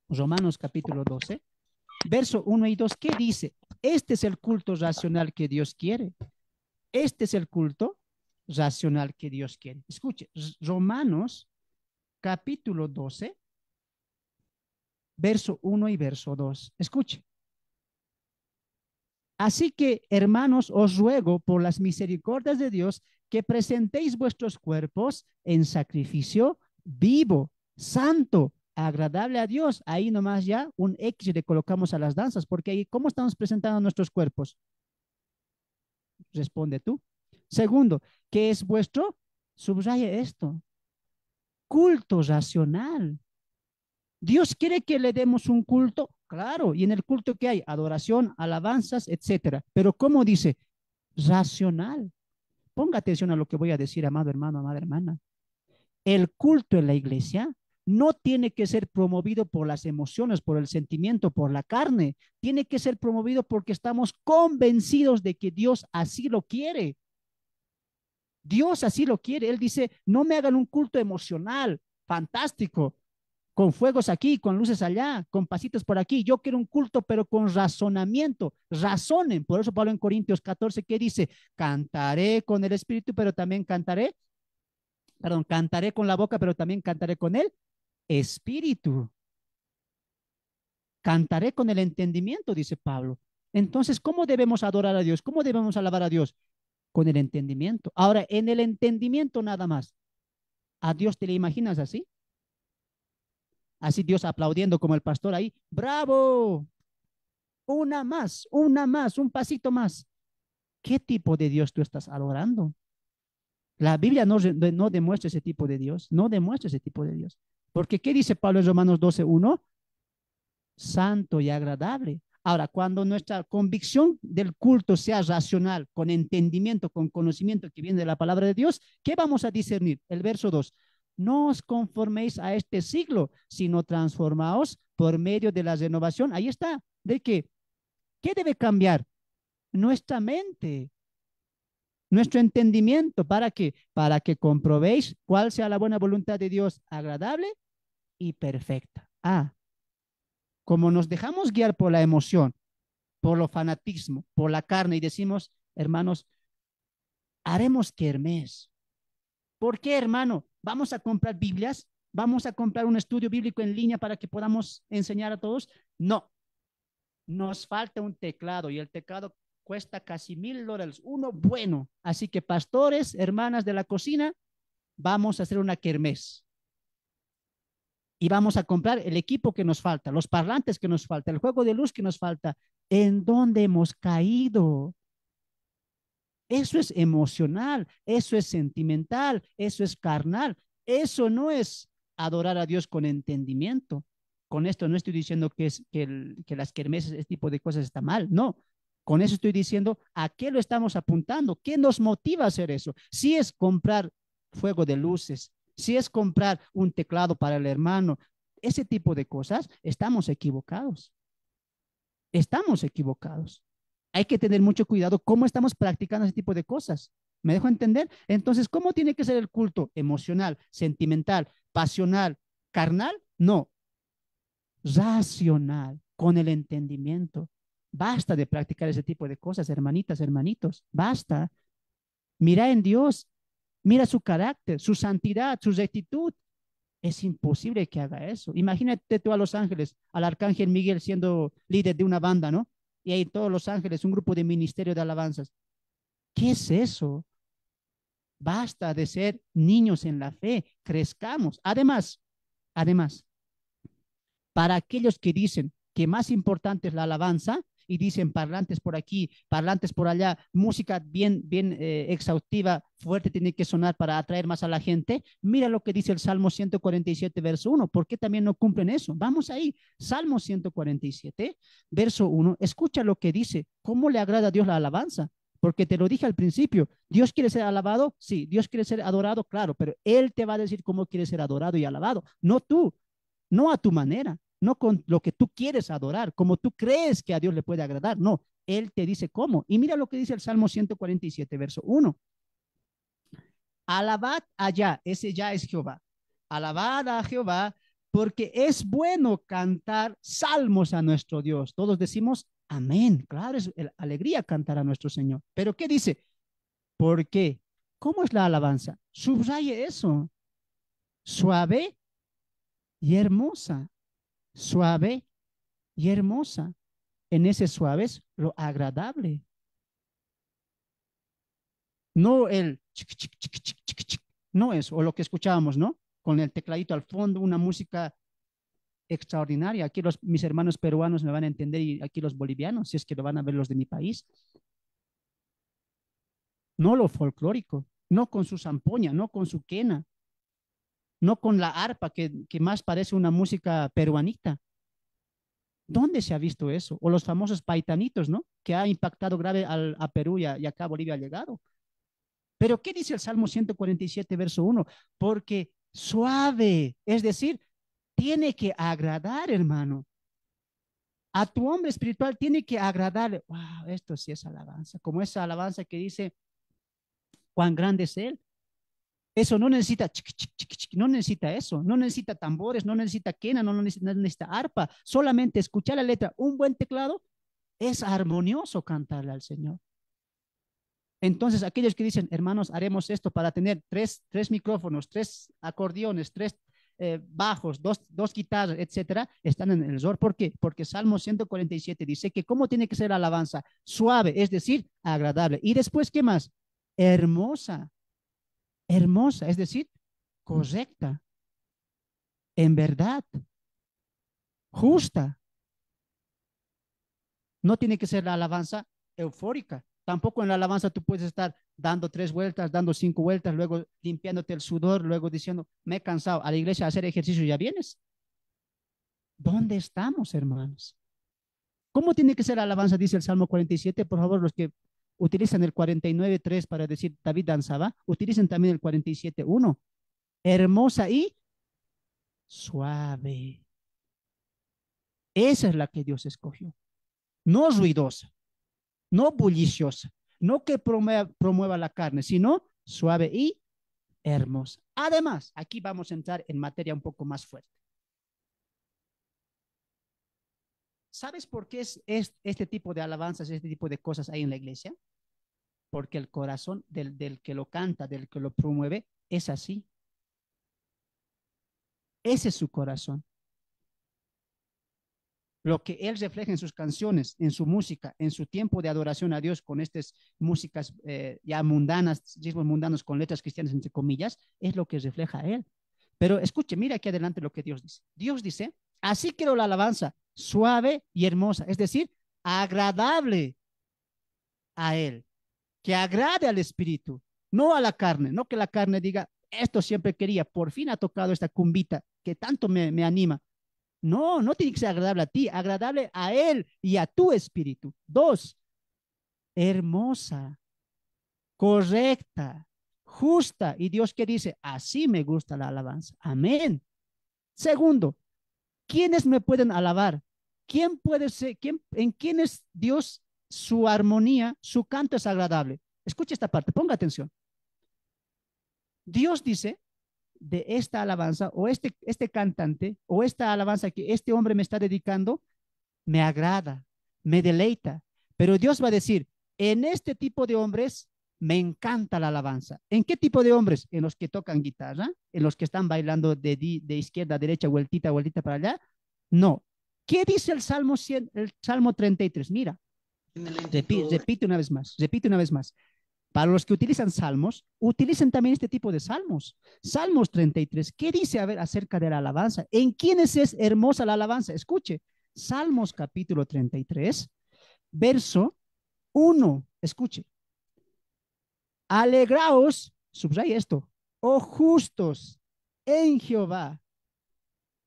Romanos capítulo 12, verso 1 y 2, ¿qué dice? Este es el culto racional que Dios quiere. Este es el culto racional que Dios quiere. Escuche, Romanos capítulo 12, verso 1 y verso 2. Escuche. Así que, hermanos, os ruego por las misericordias de Dios que presentéis vuestros cuerpos en sacrificio vivo, santo, agradable a Dios. Ahí nomás ya un X le colocamos a las danzas, porque ahí, ¿cómo estamos presentando nuestros cuerpos? Responde tú. Segundo, ¿qué es vuestro? Subraya esto. Culto racional. Dios quiere que le demos un culto, claro, y en el culto que hay adoración, alabanzas, etcétera. Pero como dice, racional. Ponga atención a lo que voy a decir, amado hermano, amada hermana. El culto en la iglesia no tiene que ser promovido por las emociones, por el sentimiento, por la carne. Tiene que ser promovido porque estamos convencidos de que Dios así lo quiere. Dios así lo quiere. Él dice, no me hagan un culto emocional, fantástico, con fuegos aquí, con luces allá, con pasitos por aquí. Yo quiero un culto, pero con razonamiento. Razonen. Por eso Pablo en Corintios 14, ¿qué dice? Cantaré con el Espíritu, pero también cantaré. Perdón, cantaré con la boca, pero también cantaré con el Espíritu. Cantaré con el entendimiento, dice Pablo. Entonces, ¿cómo debemos adorar a Dios? ¿Cómo debemos alabar a Dios? Con el entendimiento. Ahora, en el entendimiento nada más. ¿A Dios te le imaginas así? Así Dios aplaudiendo como el pastor ahí, bravo, una más, una más, un pasito más. ¿Qué tipo de Dios tú estás adorando? La Biblia no, no demuestra ese tipo de Dios, no demuestra ese tipo de Dios. Porque ¿qué dice Pablo en Romanos 12.1? Santo y agradable. Ahora, cuando nuestra convicción del culto sea racional, con entendimiento, con conocimiento que viene de la palabra de Dios, ¿qué vamos a discernir? El verso 2 no os conforméis a este siglo, sino transformaos por medio de la renovación. Ahí está, de qué? ¿qué debe cambiar? Nuestra mente, nuestro entendimiento, ¿para qué? Para que comprobéis cuál sea la buena voluntad de Dios, agradable y perfecta. Ah, como nos dejamos guiar por la emoción, por lo fanatismo, por la carne y decimos, hermanos, haremos que Hermes ¿Por qué, hermano? ¿Vamos a comprar Biblias? ¿Vamos a comprar un estudio bíblico en línea para que podamos enseñar a todos? No. Nos falta un teclado y el teclado cuesta casi mil dólares, uno bueno. Así que pastores, hermanas de la cocina, vamos a hacer una kermés. Y vamos a comprar el equipo que nos falta, los parlantes que nos falta, el juego de luz que nos falta. ¿En dónde hemos caído? Eso es emocional, eso es sentimental, eso es carnal. Eso no es adorar a Dios con entendimiento. Con esto no estoy diciendo que, que, las kermeses, este tipo de cosas está mal. No, con eso estoy diciendo a qué lo estamos apuntando, qué nos motiva a hacer eso. Si es comprar fuego de luces, si es comprar un teclado para el hermano, ese tipo de cosas, estamos equivocados. Estamos equivocados hay que tener mucho cuidado cómo estamos practicando ese tipo de cosas. ¿Me dejo entender? Entonces, ¿cómo tiene que ser el culto? ¿Emocional, sentimental, pasional, carnal? No. Racional, con el entendimiento. Basta de practicar ese tipo de cosas, hermanitas, hermanitos. Basta. Mira en Dios. Mira su carácter, su santidad, su rectitud. Es imposible que haga eso. Imagínate tú a los ángeles, al arcángel Miguel siendo líder de una banda, ¿no? y hay todos Los Ángeles un grupo de ministerio de alabanzas. ¿Qué es eso? Basta de ser niños en la fe, crezcamos. Además, además, para aquellos que dicen que más importante es la alabanza y dicen parlantes por aquí, parlantes por allá, música bien, bien eh, exhaustiva, fuerte tiene que sonar para atraer más a la gente. Mira lo que dice el Salmo 147, verso 1. ¿Por qué también no cumplen eso? Vamos ahí. Salmo 147, verso 1. Escucha lo que dice. ¿Cómo le agrada a Dios la alabanza? Porque te lo dije al principio, Dios quiere ser alabado, sí, Dios quiere ser adorado, claro, pero Él te va a decir cómo quiere ser adorado y alabado, no tú, no a tu manera no con lo que tú quieres adorar, como tú crees que a Dios le puede agradar, no, Él te dice cómo. Y mira lo que dice el Salmo 147, verso 1. Alabad allá, ese ya es Jehová. Alabad a Jehová, porque es bueno cantar salmos a nuestro Dios. Todos decimos, amén. Claro, es alegría cantar a nuestro Señor. Pero ¿qué dice? ¿Por qué? ¿Cómo es la alabanza? Subraye eso. Suave y hermosa suave y hermosa. En ese suave es lo agradable. No el no es, o lo que escuchábamos, ¿no? Con el tecladito al fondo, una música extraordinaria. Aquí los, mis hermanos peruanos me van a entender y aquí los bolivianos, si es que lo van a ver los de mi país. No lo folclórico, no con su zampoña, no con su quena, no con la arpa que, más parece una música peruanita. ¿Dónde se ha visto eso? O los famosos paitanitos, ¿no? Que ha impactado grave al, a Perú y, acá Bolivia ha llegado. Pero ¿qué dice el Salmo 147, verso 1? Porque suave, es decir, tiene que agradar, hermano. A tu hombre espiritual tiene que agradarle. Wow, esto sí es alabanza, como esa alabanza que dice, cuán grande es Él. Eso no necesita, no necesita eso, no necesita tambores, no necesita quena, no necesita, arpa, solamente escuchar la letra, un buen teclado, es armonioso cantarle al Señor. Entonces, aquellos que dicen, hermanos, haremos esto para tener tres, micrófonos, tres acordeones, tres eh, bajos, dos, guitarras, etcétera, están en el error. ¿Por qué? Porque Salmo 147 dice que cómo tiene que ser la alabanza, suave, es decir, agradable. Y después, ¿qué más? Hermosa hermosa, es decir, correcta, en verdad, justa. No tiene que ser la alabanza eufórica. Tampoco en la alabanza tú puedes estar dando tres vueltas, dando cinco vueltas, luego limpiándote el sudor, luego diciendo, me he cansado, a la iglesia a hacer ejercicio ya vienes. ¿Dónde estamos, hermanos? ¿Cómo tiene que ser la alabanza? Dice el Salmo 47. Por favor, los que utilizan el 49.3 para decir David danzaba, utilicen también el 47.1. Hermosa y suave. Esa es la que Dios escogió. No ruidosa, no bulliciosa, no que promueva, promueva la carne, sino suave y hermosa. Además, aquí vamos a entrar en materia un poco más fuerte. ¿Sabes por qué es, este tipo de alabanzas, este tipo de cosas hay en la iglesia? Porque el corazón del, que lo canta, del que lo promueve, es así. Ese es su corazón. Lo que él refleja en sus canciones, en su música, en su tiempo de adoración a Dios con estas músicas eh, ya mundanas, ritmos mundanos con letras cristianas, entre comillas, es lo que refleja él. Pero escuche, mira aquí adelante lo que Dios dice. Dios dice, así quiero la alabanza suave y hermosa, es decir, agradable a Él, que agrade al Espíritu, no a la carne, no que la carne diga, esto siempre quería, por fin ha tocado esta cumbita que tanto me, me anima. No, no tiene que ser agradable a ti, agradable a Él y a tu espíritu. Dos, hermosa, correcta, justa. Y Dios que dice, así me gusta la alabanza. Amén. Segundo, ¿quiénes me pueden alabar? ¿Quién puede ser, quién, en quién es Dios su armonía, su canto es agradable? Escuche esta parte, ponga atención. Dios dice de esta alabanza o este, este cantante o esta alabanza que este hombre me está dedicando, me agrada, me deleita. Pero Dios va a decir, en este tipo de hombres me encanta la alabanza. ¿En qué tipo de hombres? En los que tocan guitarra, en los que están bailando de, izquierda a derecha, vueltita, vueltita para allá. No. ¿Qué dice el Salmo, el Salmo 33? Mira, repite, una vez más, repite una vez más. Para los que utilizan salmos, utilicen también este tipo de salmos. Salmos 33, ¿qué dice a ver, acerca de la alabanza? ¿En quiénes es hermosa la alabanza? Escuche, Salmos capítulo 33, verso 1. Escuche, Alegraos, subraye esto, o oh justos en Jehová.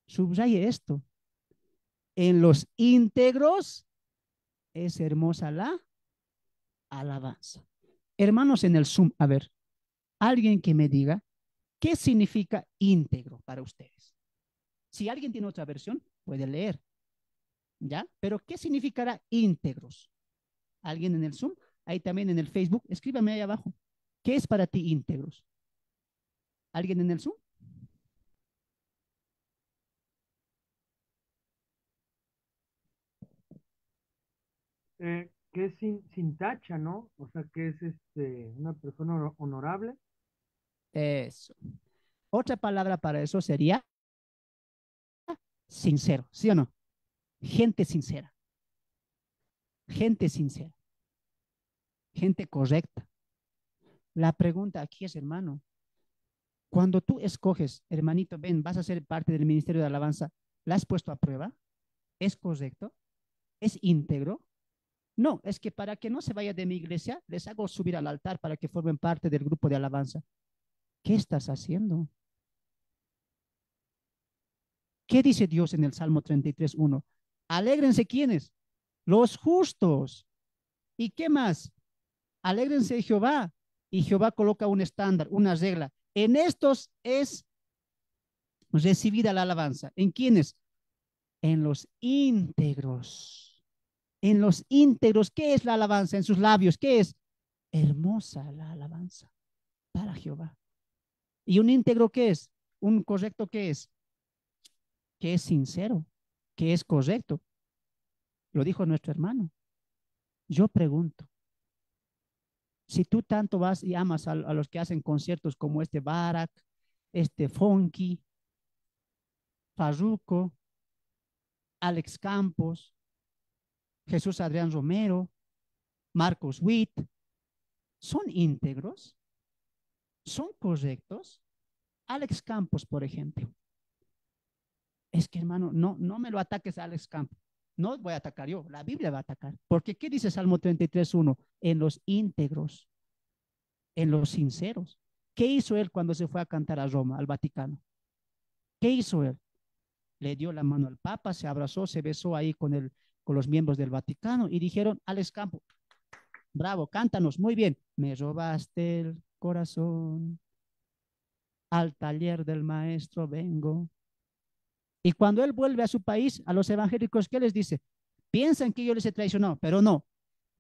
Subraye esto. En los íntegros es hermosa la alabanza. Hermanos en el Zoom, a ver, alguien que me diga qué significa íntegro para ustedes. Si alguien tiene otra versión, puede leer. ¿Ya? Pero ¿qué significará íntegros? ¿Alguien en el Zoom? Ahí también en el Facebook. Escríbame ahí abajo. ¿Qué es para ti íntegros? ¿Alguien en el Zoom? Eh, ¿Qué es sin, tacha, ¿no? O sea, que es este, una persona honorable. Eso. Otra palabra para eso sería sincero, ¿sí o no? Gente sincera. Gente sincera. Gente correcta. La pregunta aquí es, hermano, cuando tú escoges, hermanito, ven, vas a ser parte del ministerio de alabanza, ¿la has puesto a prueba? ¿Es correcto? ¿Es íntegro? No, es que para que no se vaya de mi iglesia, les hago subir al altar para que formen parte del grupo de alabanza. ¿Qué estás haciendo? ¿Qué dice Dios en el Salmo 33.1? Alégrense quienes? Los justos. ¿Y qué más? Alégrense Jehová y Jehová coloca un estándar, una regla. En estos es recibida la alabanza. ¿En quiénes? En los íntegros. En los íntegros, ¿qué es la alabanza? En sus labios, ¿qué es? Hermosa la alabanza para Jehová. ¿Y un íntegro qué es? ¿Un correcto qué es? Que es sincero, que es correcto. Lo dijo nuestro hermano. Yo pregunto, si tú tanto vas y amas a, los que hacen conciertos como este Barak, este Fonky, Farruko, Alex Campos, Jesús Adrián Romero, Marcos Witt, son íntegros, son correctos. Alex Campos, por ejemplo. Es que hermano, no, no me lo ataques a Alex Campos. No voy a atacar yo, la Biblia va a atacar. Porque ¿qué dice Salmo 33.1? En los íntegros, en los sinceros. ¿Qué hizo él cuando se fue a cantar a Roma, al Vaticano? ¿Qué hizo él? Le dio la mano al Papa, se abrazó, se besó ahí con, el, con los miembros del Vaticano y dijeron, Alex Campo, bravo, cántanos, muy bien. Me robaste el corazón, al taller del maestro vengo, y cuando él vuelve a su país, a los evangélicos, ¿qué les dice? Piensan que yo les he traicionado, pero no.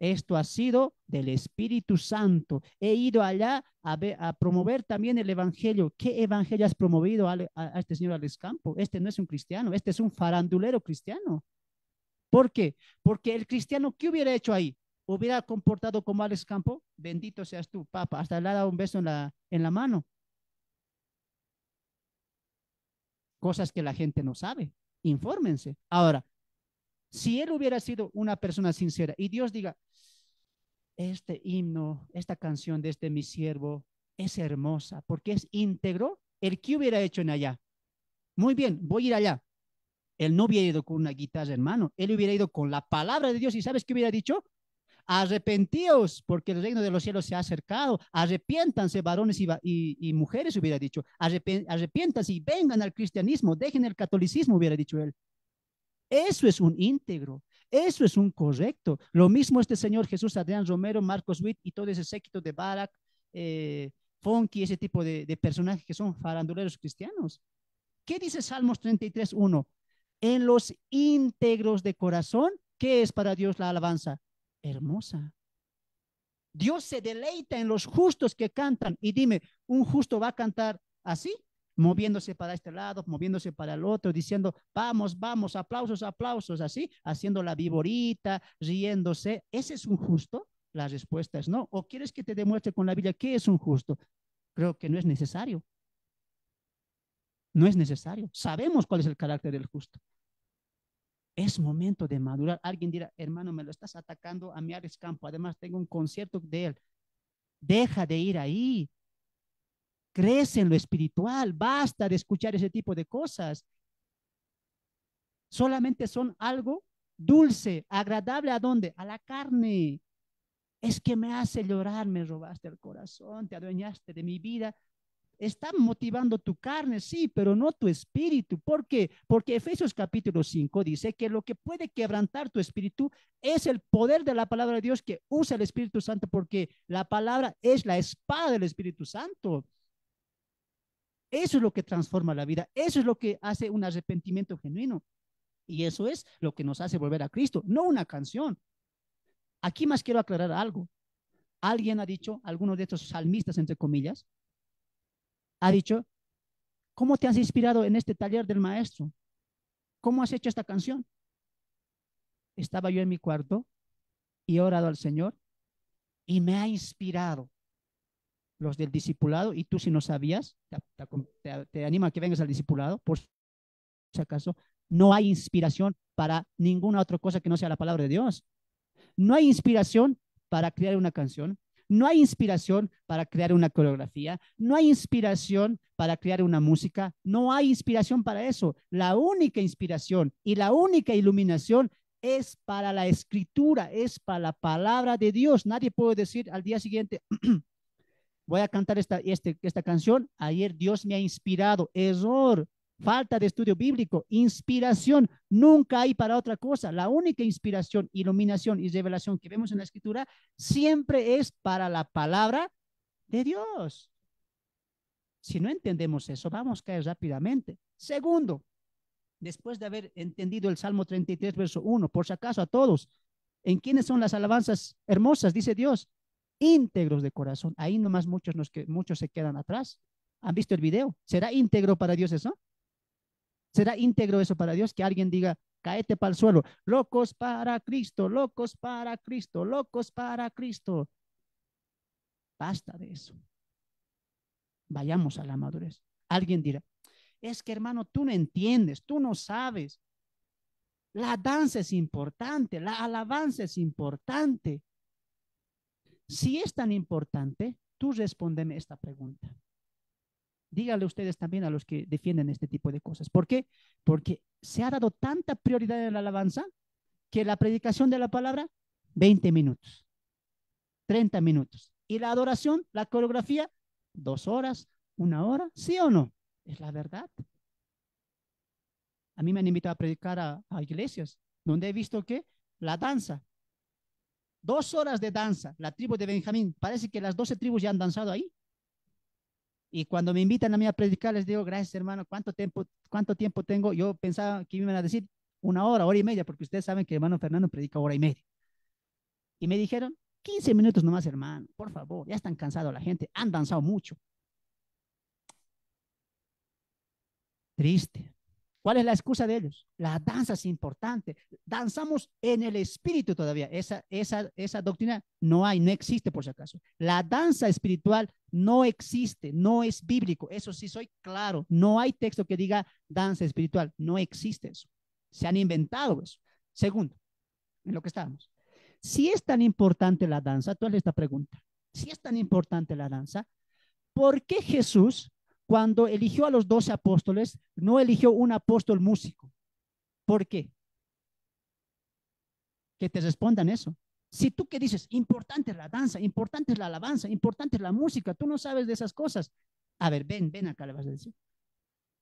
Esto ha sido del Espíritu Santo. He ido allá a, a promover también el Evangelio. ¿Qué Evangelio has promovido a, este señor Alex Campo? Este no es un cristiano, este es un farandulero cristiano. ¿Por qué? Porque el cristiano, ¿qué hubiera hecho ahí? ¿Hubiera comportado como Alex Campo? Bendito seas tú, papá. Hasta le ha dado un beso en la, en la mano. cosas que la gente no sabe. Infórmense. Ahora, si él hubiera sido una persona sincera y Dios diga, este himno, esta canción de este mi siervo es hermosa porque es íntegro, el qué hubiera hecho en allá. Muy bien, voy a ir allá. Él no hubiera ido con una guitarra hermano, él hubiera ido con la palabra de Dios y ¿sabes qué hubiera dicho? arrepentíos porque el reino de los cielos se ha acercado, arrepiéntanse varones y, mujeres, hubiera dicho, arrepiéntanse y vengan al cristianismo, dejen el catolicismo, hubiera dicho él. Eso es un íntegro, eso es un correcto. Lo mismo este señor Jesús Adrián Romero, Marcos Witt y todo ese séquito de Barak, eh, Fonky, ese tipo de, de personajes que son faranduleros cristianos. ¿Qué dice Salmos 33, 1? En los íntegros de corazón, ¿qué es para Dios la alabanza? hermosa. Dios se deleita en los justos que cantan. Y dime, ¿un justo va a cantar así? Moviéndose para este lado, moviéndose para el otro, diciendo, vamos, vamos, aplausos, aplausos, así, haciendo la viborita, riéndose. ¿Ese es un justo? La respuesta es no. ¿O quieres que te demuestre con la Biblia qué es un justo? Creo que no es necesario. No es necesario. Sabemos cuál es el carácter del justo. Es momento de madurar. Alguien dirá, hermano, me lo estás atacando a mi Ares Campo. Además, tengo un concierto de él. Deja de ir ahí. Crece en lo espiritual. Basta de escuchar ese tipo de cosas. Solamente son algo dulce, agradable. ¿A dónde? A la carne. Es que me hace llorar, me robaste el corazón, te adueñaste de mi vida. Está motivando tu carne, sí, pero no tu espíritu. ¿Por qué? Porque Efesios capítulo 5 dice que lo que puede quebrantar tu espíritu es el poder de la palabra de Dios que usa el Espíritu Santo, porque la palabra es la espada del Espíritu Santo. Eso es lo que transforma la vida, eso es lo que hace un arrepentimiento genuino. Y eso es lo que nos hace volver a Cristo, no una canción. Aquí más quiero aclarar algo. Alguien ha dicho, alguno de estos salmistas, entre comillas, ha dicho, ¿cómo te has inspirado en este taller del maestro? ¿Cómo has hecho esta canción? Estaba yo en mi cuarto y he orado al Señor y me ha inspirado los del discipulado y tú si no sabías, te, te, animo a que vengas al discipulado, por si acaso, no hay inspiración para ninguna otra cosa que no sea la palabra de Dios. No hay inspiración para crear una canción, no hay inspiración para crear una coreografía, no hay inspiración para crear una música, no hay inspiración para eso. La única inspiración y la única iluminación es para la escritura, es para la palabra de Dios. Nadie puede decir al día siguiente, voy a cantar esta, este, esta canción, ayer Dios me ha inspirado. Error, falta de estudio bíblico, inspiración, nunca hay para otra cosa. La única inspiración, iluminación y revelación que vemos en la escritura siempre es para la palabra de Dios. Si no entendemos eso, vamos a caer rápidamente. Segundo, después de haber entendido el Salmo 33, verso 1, por si acaso a todos, ¿en quiénes son las alabanzas hermosas? Dice Dios, íntegros de corazón. Ahí nomás muchos, nos que, muchos se quedan atrás. ¿Han visto el video? ¿Será íntegro para Dios eso? Será íntegro eso para Dios que alguien diga, caete para el suelo, locos para Cristo, locos para Cristo, locos para Cristo. Basta de eso. Vayamos a la madurez. Alguien dirá, es que hermano, tú no entiendes, tú no sabes. La danza es importante, la alabanza es importante. Si es tan importante, tú respóndeme esta pregunta. Díganle ustedes también a los que defienden este tipo de cosas. ¿Por qué? Porque se ha dado tanta prioridad en la alabanza que la predicación de la palabra, 20 minutos, 30 minutos. Y la adoración, la coreografía, dos horas, una hora, ¿sí o no? Es la verdad. A mí me han invitado a predicar a, iglesias donde he visto que la danza, dos horas de danza, la tribu de Benjamín, parece que las doce tribus ya han danzado ahí. Y cuando me invitan a mí a predicar, les digo, gracias hermano, ¿cuánto tiempo, cuánto tiempo tengo? Yo pensaba que me iban a decir una hora, hora y media, porque ustedes saben que hermano Fernando predica hora y media. Y me dijeron, 15 minutos nomás, hermano, por favor, ya están cansados la gente, han danzado mucho. Triste. ¿Cuál es la excusa de ellos? La danza es importante. Danzamos en el espíritu todavía. Esa, esa, esa doctrina no hay, no existe por si acaso. La danza espiritual no existe, no es bíblico. Eso sí, soy claro. No hay texto que diga danza espiritual. No existe eso. Se han inventado eso. Segundo, en lo que estábamos. Si es tan importante la danza, tú hazle esta pregunta. Si es tan importante la danza, ¿por qué Jesús cuando eligió a los doce apóstoles, no eligió un apóstol músico. ¿Por qué? Que te respondan eso. Si tú que dices, importante es la danza, importante es la alabanza, importante es la música, tú no sabes de esas cosas. A ver, ven, ven acá, le vas a decir.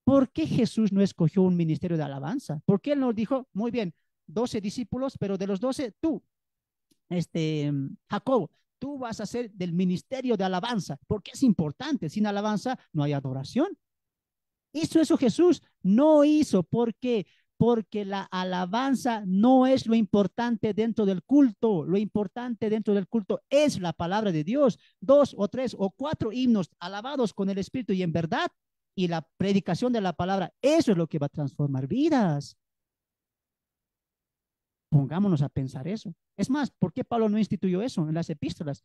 ¿Por qué Jesús no escogió un ministerio de alabanza? Porque él nos dijo, muy bien, doce discípulos, pero de los doce, tú, este, mm, Jacobo, tú vas a ser del ministerio de alabanza, porque es importante. Sin alabanza no hay adoración. Hizo eso Jesús, no hizo. ¿Por qué? Porque la alabanza no es lo importante dentro del culto. Lo importante dentro del culto es la palabra de Dios. Dos o tres o cuatro himnos alabados con el Espíritu y en verdad. Y la predicación de la palabra, eso es lo que va a transformar vidas. Pongámonos a pensar eso. Es más, ¿por qué Pablo no instituyó eso en las epístolas?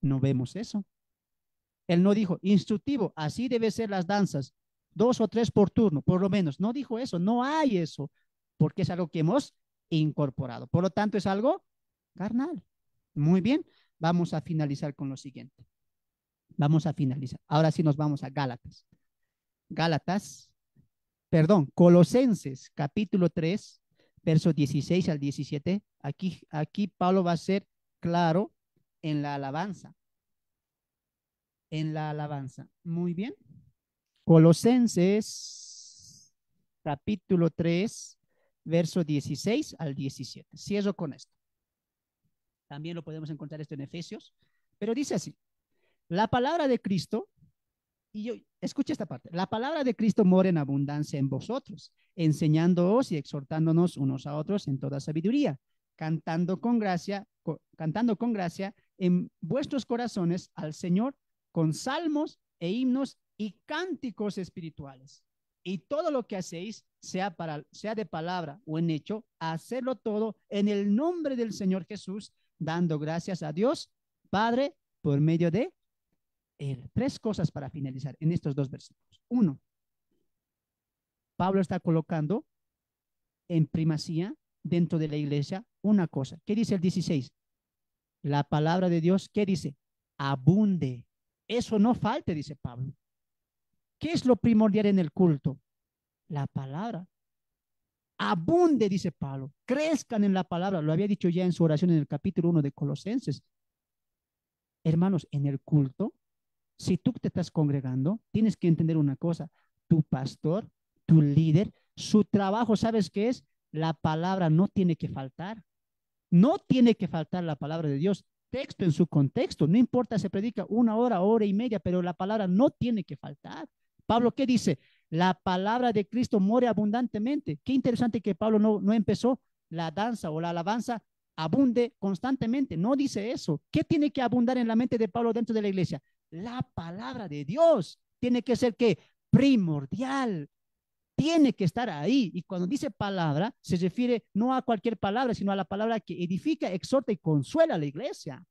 No vemos eso. Él no dijo, instructivo, así debe ser las danzas, dos o tres por turno, por lo menos. No dijo eso, no hay eso, porque es algo que hemos incorporado. Por lo tanto, es algo carnal. Muy bien, vamos a finalizar con lo siguiente. Vamos a finalizar. Ahora sí nos vamos a Gálatas. Gálatas, perdón, Colosenses capítulo 3, versos 16 al 17, aquí, aquí Pablo va a ser claro en la alabanza. En la alabanza. Muy bien. Colosenses, capítulo 3, verso 16 al 17. Cierro con esto. También lo podemos encontrar esto en Efesios, pero dice así. La palabra de Cristo y escucha esta parte. La palabra de Cristo mora en abundancia en vosotros, enseñándoos y exhortándonos unos a otros en toda sabiduría, cantando con gracia, cantando con gracia en vuestros corazones al Señor con salmos e himnos y cánticos espirituales. Y todo lo que hacéis, sea, para, sea de palabra o en hecho, hacerlo todo en el nombre del Señor Jesús, dando gracias a Dios, Padre, por medio de eh, tres cosas para finalizar en estos dos versículos. Uno, Pablo está colocando en primacía dentro de la iglesia una cosa. ¿Qué dice el 16? La palabra de Dios, ¿qué dice? Abunde. Eso no falte, dice Pablo. ¿Qué es lo primordial en el culto? La palabra. Abunde, dice Pablo. Crezcan en la palabra. Lo había dicho ya en su oración en el capítulo 1 de Colosenses. Hermanos, en el culto si tú te estás congregando, tienes que entender una cosa, tu pastor, tu líder, su trabajo, ¿sabes qué es? La palabra no tiene que faltar. No tiene que faltar la palabra de Dios, texto en su contexto, no importa, si predica una hora, hora y media, pero la palabra no tiene que faltar. Pablo, ¿qué dice? La palabra de Cristo muere abundantemente. Qué interesante que Pablo no, no empezó la danza o la alabanza abunde constantemente. No dice eso. ¿Qué tiene que abundar en la mente de Pablo dentro de la iglesia? la palabra de Dios tiene que ser que primordial, tiene que estar ahí. Y cuando dice palabra, se refiere no a cualquier palabra, sino a la palabra que edifica, exhorta y consuela a la iglesia.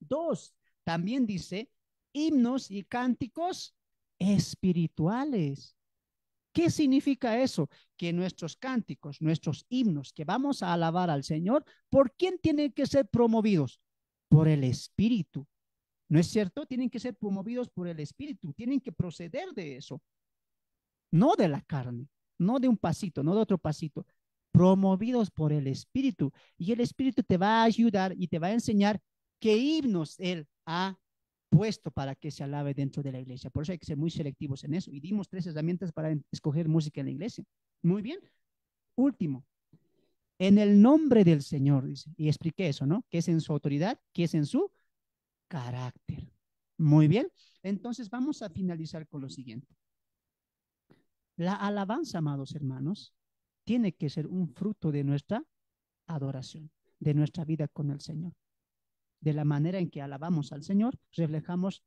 Dos, también dice himnos y cánticos espirituales. ¿Qué significa eso? Que nuestros cánticos, nuestros himnos que vamos a alabar al Señor, ¿por quién tienen que ser promovidos? Por el Espíritu. ¿No es cierto? Tienen que ser promovidos por el Espíritu, tienen que proceder de eso, no de la carne, no de un pasito, no de otro pasito, promovidos por el Espíritu. Y el Espíritu te va a ayudar y te va a enseñar qué himnos Él ha puesto para que se alabe dentro de la iglesia. Por eso hay que ser muy selectivos en eso. Y dimos tres herramientas para escoger música en la iglesia. Muy bien. Último, en el nombre del Señor, dice, y expliqué eso, ¿no? Que es en su autoridad, que es en su carácter. Muy bien. Entonces vamos a finalizar con lo siguiente. La alabanza, amados hermanos, tiene que ser un fruto de nuestra adoración, de nuestra vida con el Señor. De la manera en que alabamos al Señor, reflejamos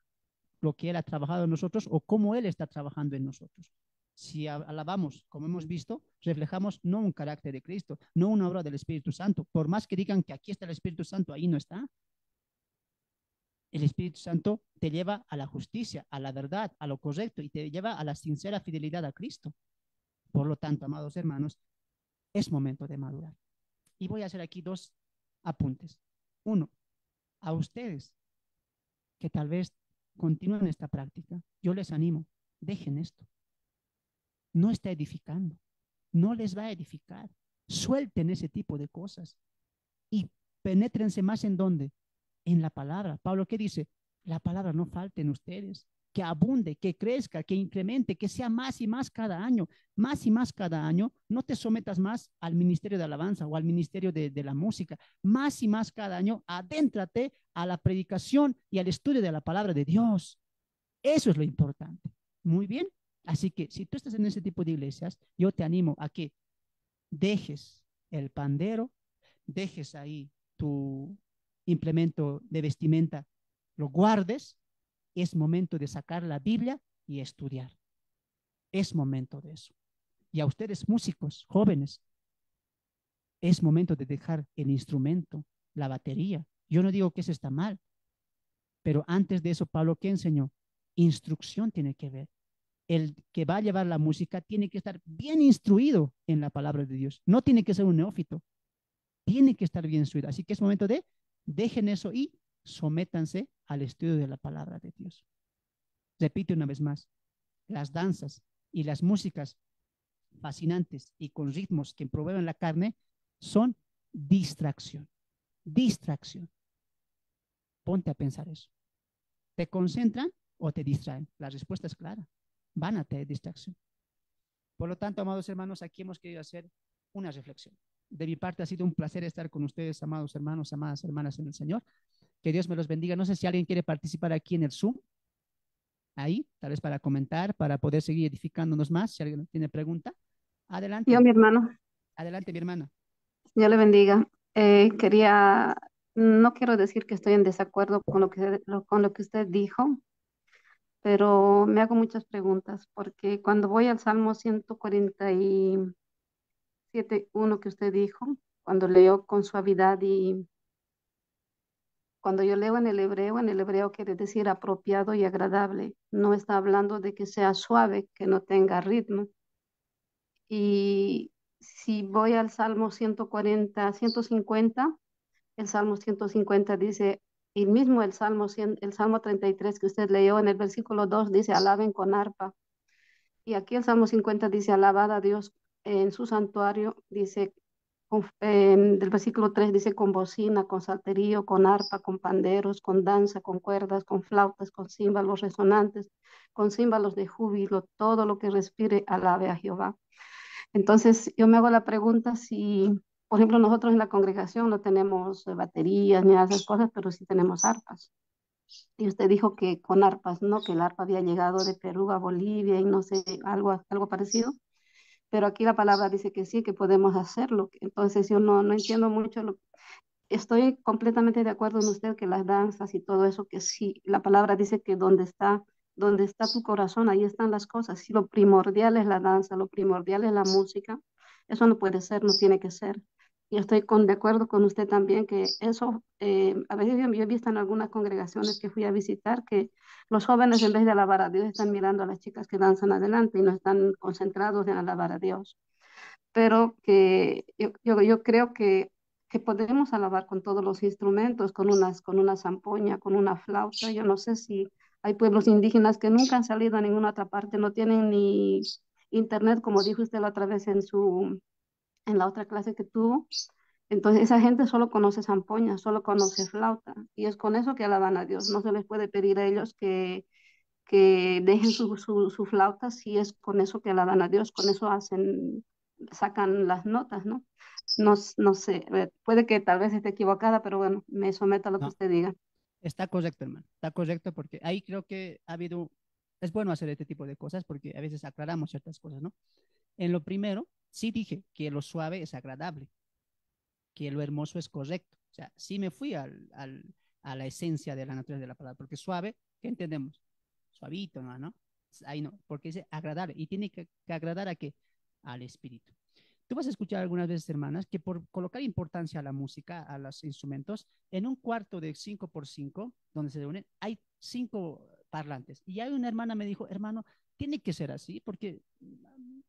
lo que Él ha trabajado en nosotros o cómo Él está trabajando en nosotros. Si alabamos, como hemos visto, reflejamos no un carácter de Cristo, no una obra del Espíritu Santo. Por más que digan que aquí está el Espíritu Santo, ahí no está el Espíritu Santo te lleva a la justicia, a la verdad, a lo correcto y te lleva a la sincera fidelidad a Cristo. Por lo tanto, amados hermanos, es momento de madurar. Y voy a hacer aquí dos apuntes. Uno, a ustedes que tal vez continúen esta práctica, yo les animo, dejen esto. No está edificando, no les va a edificar. Suelten ese tipo de cosas y penétrense más en dónde? en la palabra. Pablo, ¿qué dice? La palabra no falte en ustedes, que abunde, que crezca, que incremente, que sea más y más cada año, más y más cada año. No te sometas más al ministerio de alabanza o al ministerio de, de la música, más y más cada año. Adéntrate a la predicación y al estudio de la palabra de Dios. Eso es lo importante. Muy bien. Así que si tú estás en ese tipo de iglesias, yo te animo a que dejes el pandero, dejes ahí tu, implemento de vestimenta lo guardes, es momento de sacar la Biblia y estudiar. Es momento de eso. Y a ustedes, músicos, jóvenes, es momento de dejar el instrumento, la batería. Yo no digo que eso está mal, pero antes de eso, Pablo, ¿qué enseñó? Instrucción tiene que ver. El que va a llevar la música tiene que estar bien instruido en la palabra de Dios. No tiene que ser un neófito. Tiene que estar bien instruido. Así que es momento de Dejen eso y sométanse al estudio de la palabra de Dios. Repite una vez más, las danzas y las músicas fascinantes y con ritmos que proveen la carne son distracción, distracción. Ponte a pensar eso. ¿Te concentran o te distraen? La respuesta es clara. Van a tener distracción. Por lo tanto, amados hermanos, aquí hemos querido hacer una reflexión. De mi parte ha sido un placer estar con ustedes, amados hermanos, amadas hermanas en el Señor. Que Dios me los bendiga. No sé si alguien quiere participar aquí en el Zoom. Ahí, tal vez para comentar, para poder seguir edificándonos más. Si alguien tiene pregunta, adelante. Yo, mi hermano. Adelante, mi hermana. Yo le bendiga. Eh, quería, no quiero decir que estoy en desacuerdo con lo que, con lo que usted dijo, pero me hago muchas preguntas porque cuando voy al Salmo 140 y uno que usted dijo, cuando leo con suavidad y cuando yo leo en el hebreo, en el hebreo quiere decir apropiado y agradable. No está hablando de que sea suave, que no tenga ritmo. Y si voy al Salmo 140, 150, el Salmo 150 dice, y mismo el Salmo, el Salmo 33 que usted leyó en el versículo 2 dice, alaben con arpa. Y aquí el Salmo 50 dice, alabad a Dios en su santuario, dice, del versículo 3 dice, con bocina, con salterío, con arpa, con panderos, con danza, con cuerdas, con flautas, con címbalos resonantes, con címbalos de júbilo, todo lo que respire, alabe a Jehová. Entonces, yo me hago la pregunta si, por ejemplo, nosotros en la congregación no tenemos eh, baterías ni esas cosas, pero sí tenemos arpas. Y usted dijo que con arpas, ¿no? Que el arpa había llegado de Perú a Bolivia y no sé, algo, algo parecido pero aquí la palabra dice que sí, que podemos hacerlo. Entonces yo no, no entiendo mucho, estoy completamente de acuerdo con usted que las danzas y todo eso, que sí, la palabra dice que donde está, donde está tu corazón, ahí están las cosas. Si lo primordial es la danza, lo primordial es la música, eso no puede ser, no tiene que ser. Yo estoy con, de acuerdo con usted también que eso, eh, a veces yo, yo, he visto en algunas congregaciones que fui a visitar que los jóvenes en vez de alabar a Dios están mirando a las chicas que danzan adelante y no están concentrados en alabar a Dios. Pero que yo, yo, yo creo que, que, podemos alabar con todos los instrumentos, con, unas, con una zampoña, con una flauta. Yo no sé si hay pueblos indígenas que nunca han salido a ninguna otra parte, no tienen ni internet, como dijo usted la otra vez en su en la otra clase que tuvo. Entonces esa gente solo conoce zampoña, solo conoce flauta. Y es con eso que alaban a Dios. No se les puede pedir a ellos que, que dejen su, su, flauta si es con eso que alaban a Dios, con eso hacen, sacan las notas, ¿no? No, no sé, puede que tal vez esté equivocada, pero bueno, me someto a lo que usted diga. Está correcto, hermano, está correcto porque ahí creo que ha habido, es bueno hacer este tipo de cosas porque a veces aclaramos ciertas cosas, ¿no? En lo primero, sí dije que lo suave es agradable, que lo hermoso es correcto. O sea, sí me fui al, al, a la esencia de la naturaleza de la palabra, porque suave, ¿qué entendemos? Suavito, ¿no? ¿no? Ahí no, porque es agradable y tiene que, agradar a qué? Al espíritu. Tú vas a escuchar algunas veces, hermanas, que por colocar importancia a la música, a los instrumentos, en un cuarto de 5 por 5 donde se reúnen, hay cinco parlantes. Y hay una hermana me dijo, hermano, tiene que ser así, porque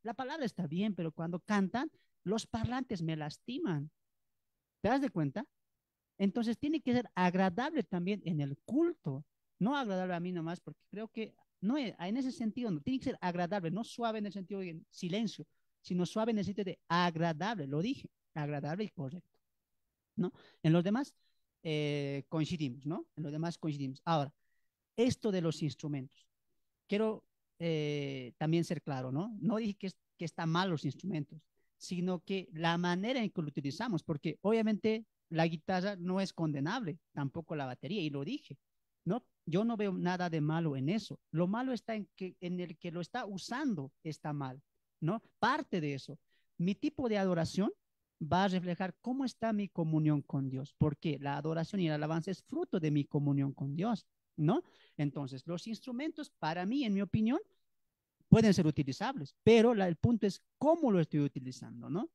la palabra está bien, pero cuando cantan, los parlantes me lastiman. ¿Te das de cuenta? Entonces tiene que ser agradable también en el culto, no agradable a mí nomás, porque creo que no en ese sentido, no tiene que ser agradable, no suave en el sentido de silencio, sino suave en el sentido de agradable, lo dije, agradable y correcto. ¿no? En los demás eh, coincidimos, ¿no? En los demás coincidimos. Ahora, esto de los instrumentos. Quiero eh, también ser claro, ¿no? No dije que, que están mal los instrumentos, sino que la manera en que lo utilizamos, porque obviamente la guitarra no es condenable, tampoco la batería, y lo dije, ¿no? Yo no veo nada de malo en eso. Lo malo está en, que, en el que lo está usando está mal, ¿no? Parte de eso. Mi tipo de adoración va a reflejar cómo está mi comunión con Dios, porque la adoración y el alabanza es fruto de mi comunión con Dios. ¿no? Entonces, los instrumentos, para mí, en mi opinión, pueden ser utilizables, pero el punto es cómo lo estoy utilizando, ¿no?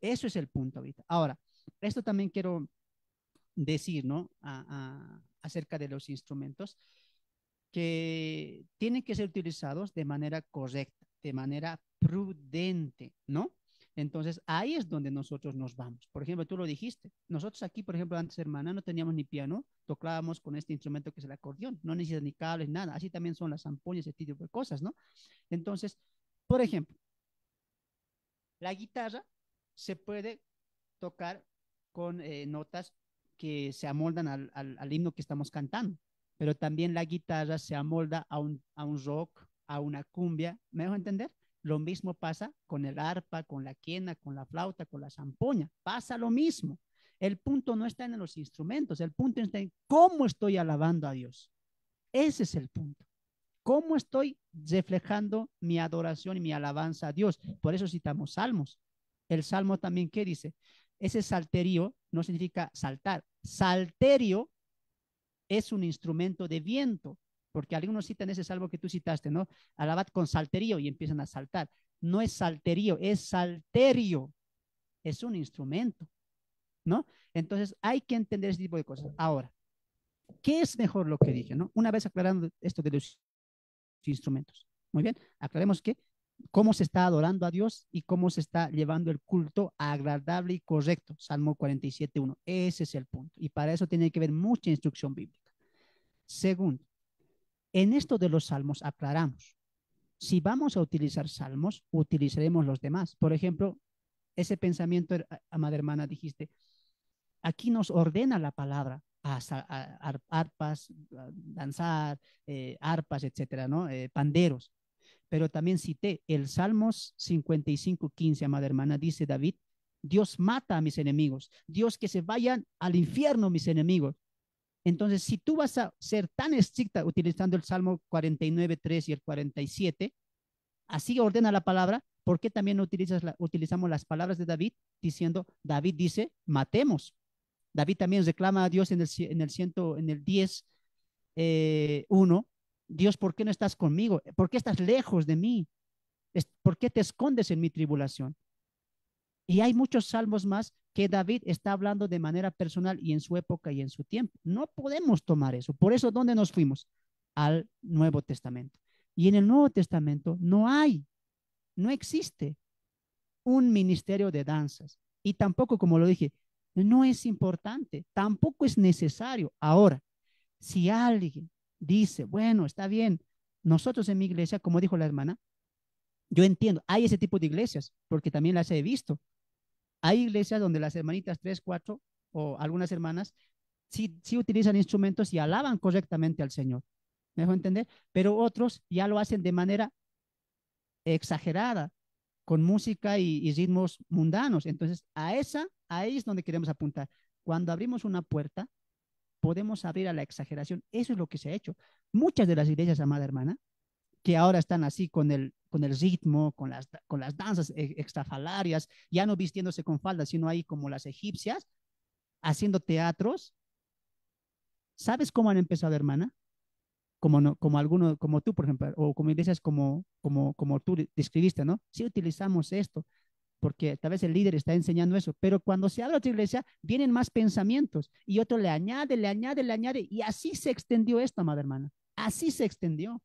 Eso es el punto ahorita. Ahora, esto también quiero decir, ¿no? acerca de los instrumentos que tienen que ser utilizados de manera correcta, de manera prudente, ¿no? Entonces, ahí es donde nosotros nos vamos. Por ejemplo, tú lo dijiste. Nosotros aquí, por ejemplo, antes, hermana, no teníamos ni piano, tocábamos con este instrumento que es el acordeón. No necesitas ni cables, nada. Así también son las ampollas, ese tipo de cosas, ¿no? Entonces, por ejemplo, la guitarra se puede tocar con eh, notas que se amoldan al, himno que estamos cantando, pero también la guitarra se amolda a un, a un rock, a una cumbia, ¿me dejo entender? Lo mismo pasa con el arpa, con la quena, con la flauta, con la zampoña. Pasa lo mismo. El punto no está en los instrumentos, el punto está en cómo estoy alabando a Dios. Ese es el punto. ¿Cómo estoy reflejando mi adoración y mi alabanza a Dios? Por eso citamos salmos. El salmo también, ¿qué dice? Ese salterio no significa saltar. Salterio es un instrumento de viento porque algunos citan ese salvo que tú citaste, ¿no? Alabad con salterio y empiezan a saltar. No es salterio, es salterio. Es un instrumento, ¿no? Entonces hay que entender ese tipo de cosas. Ahora, ¿qué es mejor lo que dije, no? Una vez aclarando esto de los instrumentos. Muy bien, aclaremos que cómo se está adorando a Dios y cómo se está llevando el culto agradable y correcto. Salmo 47.1. Ese es el punto. Y para eso tiene que ver mucha instrucción bíblica. Segundo, en esto de los salmos aclaramos. Si vamos a utilizar salmos, utilizaremos los demás. Por ejemplo, ese pensamiento, eh, amada hermana, dijiste, aquí nos ordena la palabra a, arpas, danzar, eh, arpas, etcétera, ¿no? Eh, panderos. Pero también cité el Salmos 55, 15, amada hermana, dice David, Dios mata a mis enemigos, Dios que se vayan al infierno mis enemigos. Entonces, si tú vas a ser tan estricta utilizando el Salmo 49, 3 y el 47, así ordena la palabra, ¿por qué también utilizas utilizamos las palabras de David diciendo, David dice, matemos? David también reclama a Dios en el, ciento, en el 10, 1, eh, Dios, ¿por qué no estás conmigo? ¿Por qué estás lejos de mí? ¿Por qué te escondes en mi tribulación? Y hay muchos salmos más que David está hablando de manera personal y en su época y en su tiempo. No podemos tomar eso. Por eso, ¿dónde nos fuimos? Al Nuevo Testamento. Y en el Nuevo Testamento no hay, no existe un ministerio de danzas. Y tampoco, como lo dije, no es importante, tampoco es necesario. Ahora, si alguien dice, bueno, está bien, nosotros en mi iglesia, como dijo la hermana, yo entiendo, hay ese tipo de iglesias, porque también las he visto, hay iglesias donde las hermanitas tres, cuatro o algunas hermanas sí, sí utilizan instrumentos y alaban correctamente al Señor. ¿Me dejo entender? Pero otros ya lo hacen de manera exagerada, con música y, y ritmos mundanos. Entonces, a esa, ahí es donde queremos apuntar. Cuando abrimos una puerta, podemos abrir a la exageración. Eso es lo que se ha hecho. Muchas de las iglesias, amada hermana, que ahora están así con el con el ritmo, con las, con las danzas extrafalarias, ya no vistiéndose con faldas, sino ahí como las egipcias, haciendo teatros. ¿Sabes cómo han empezado, hermana? Como, no, como alguno, como tú, por ejemplo, o como iglesias como, como, como tú describiste, ¿no? Si sí utilizamos esto, porque tal vez el líder está enseñando eso, pero cuando se abre otra iglesia, vienen más pensamientos y otro le añade, le añade, le añade, y así se extendió esto, amada hermana, así se extendió.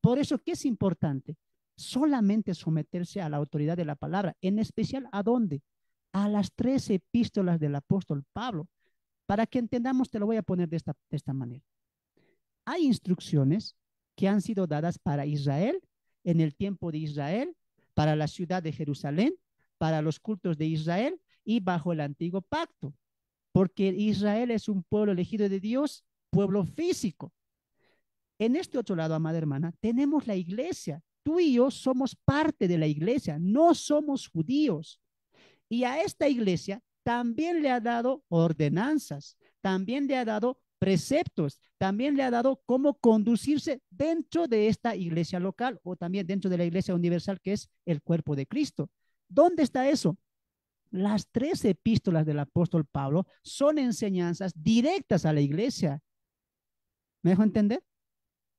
Por eso, ¿qué es importante? solamente someterse a la autoridad de la palabra, en especial a dónde? A las tres epístolas del apóstol Pablo. Para que entendamos, te lo voy a poner de esta, de esta manera. Hay instrucciones que han sido dadas para Israel, en el tiempo de Israel, para la ciudad de Jerusalén, para los cultos de Israel y bajo el antiguo pacto, porque Israel es un pueblo elegido de Dios, pueblo físico. En este otro lado, amada hermana, tenemos la iglesia, tú y yo somos parte de la iglesia, no somos judíos. Y a esta iglesia también le ha dado ordenanzas, también le ha dado preceptos, también le ha dado cómo conducirse dentro de esta iglesia local o también dentro de la iglesia universal que es el cuerpo de Cristo. ¿Dónde está eso? Las tres epístolas del apóstol Pablo son enseñanzas directas a la iglesia. ¿Me dejo entender?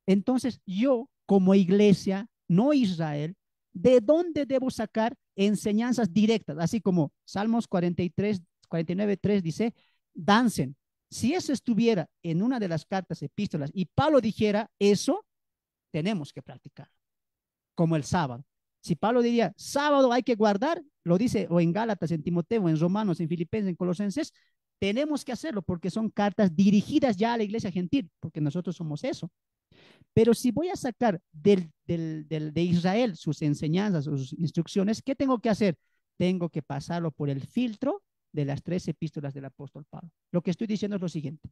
Entonces yo como iglesia no Israel, ¿de dónde debo sacar enseñanzas directas? Así como Salmos 43, 49, 3 dice, dancen. Si eso estuviera en una de las cartas epístolas y Pablo dijera eso, tenemos que practicar, como el sábado. Si Pablo diría, sábado hay que guardar, lo dice o en Gálatas, en Timoteo, en Romanos, en Filipenses, en Colosenses, tenemos que hacerlo porque son cartas dirigidas ya a la iglesia gentil, porque nosotros somos eso, pero si voy a sacar de Israel sus enseñanzas, sus instrucciones, ¿qué tengo que hacer? Tengo que pasarlo por el filtro de las tres epístolas del apóstol Pablo. Lo que estoy diciendo es lo siguiente.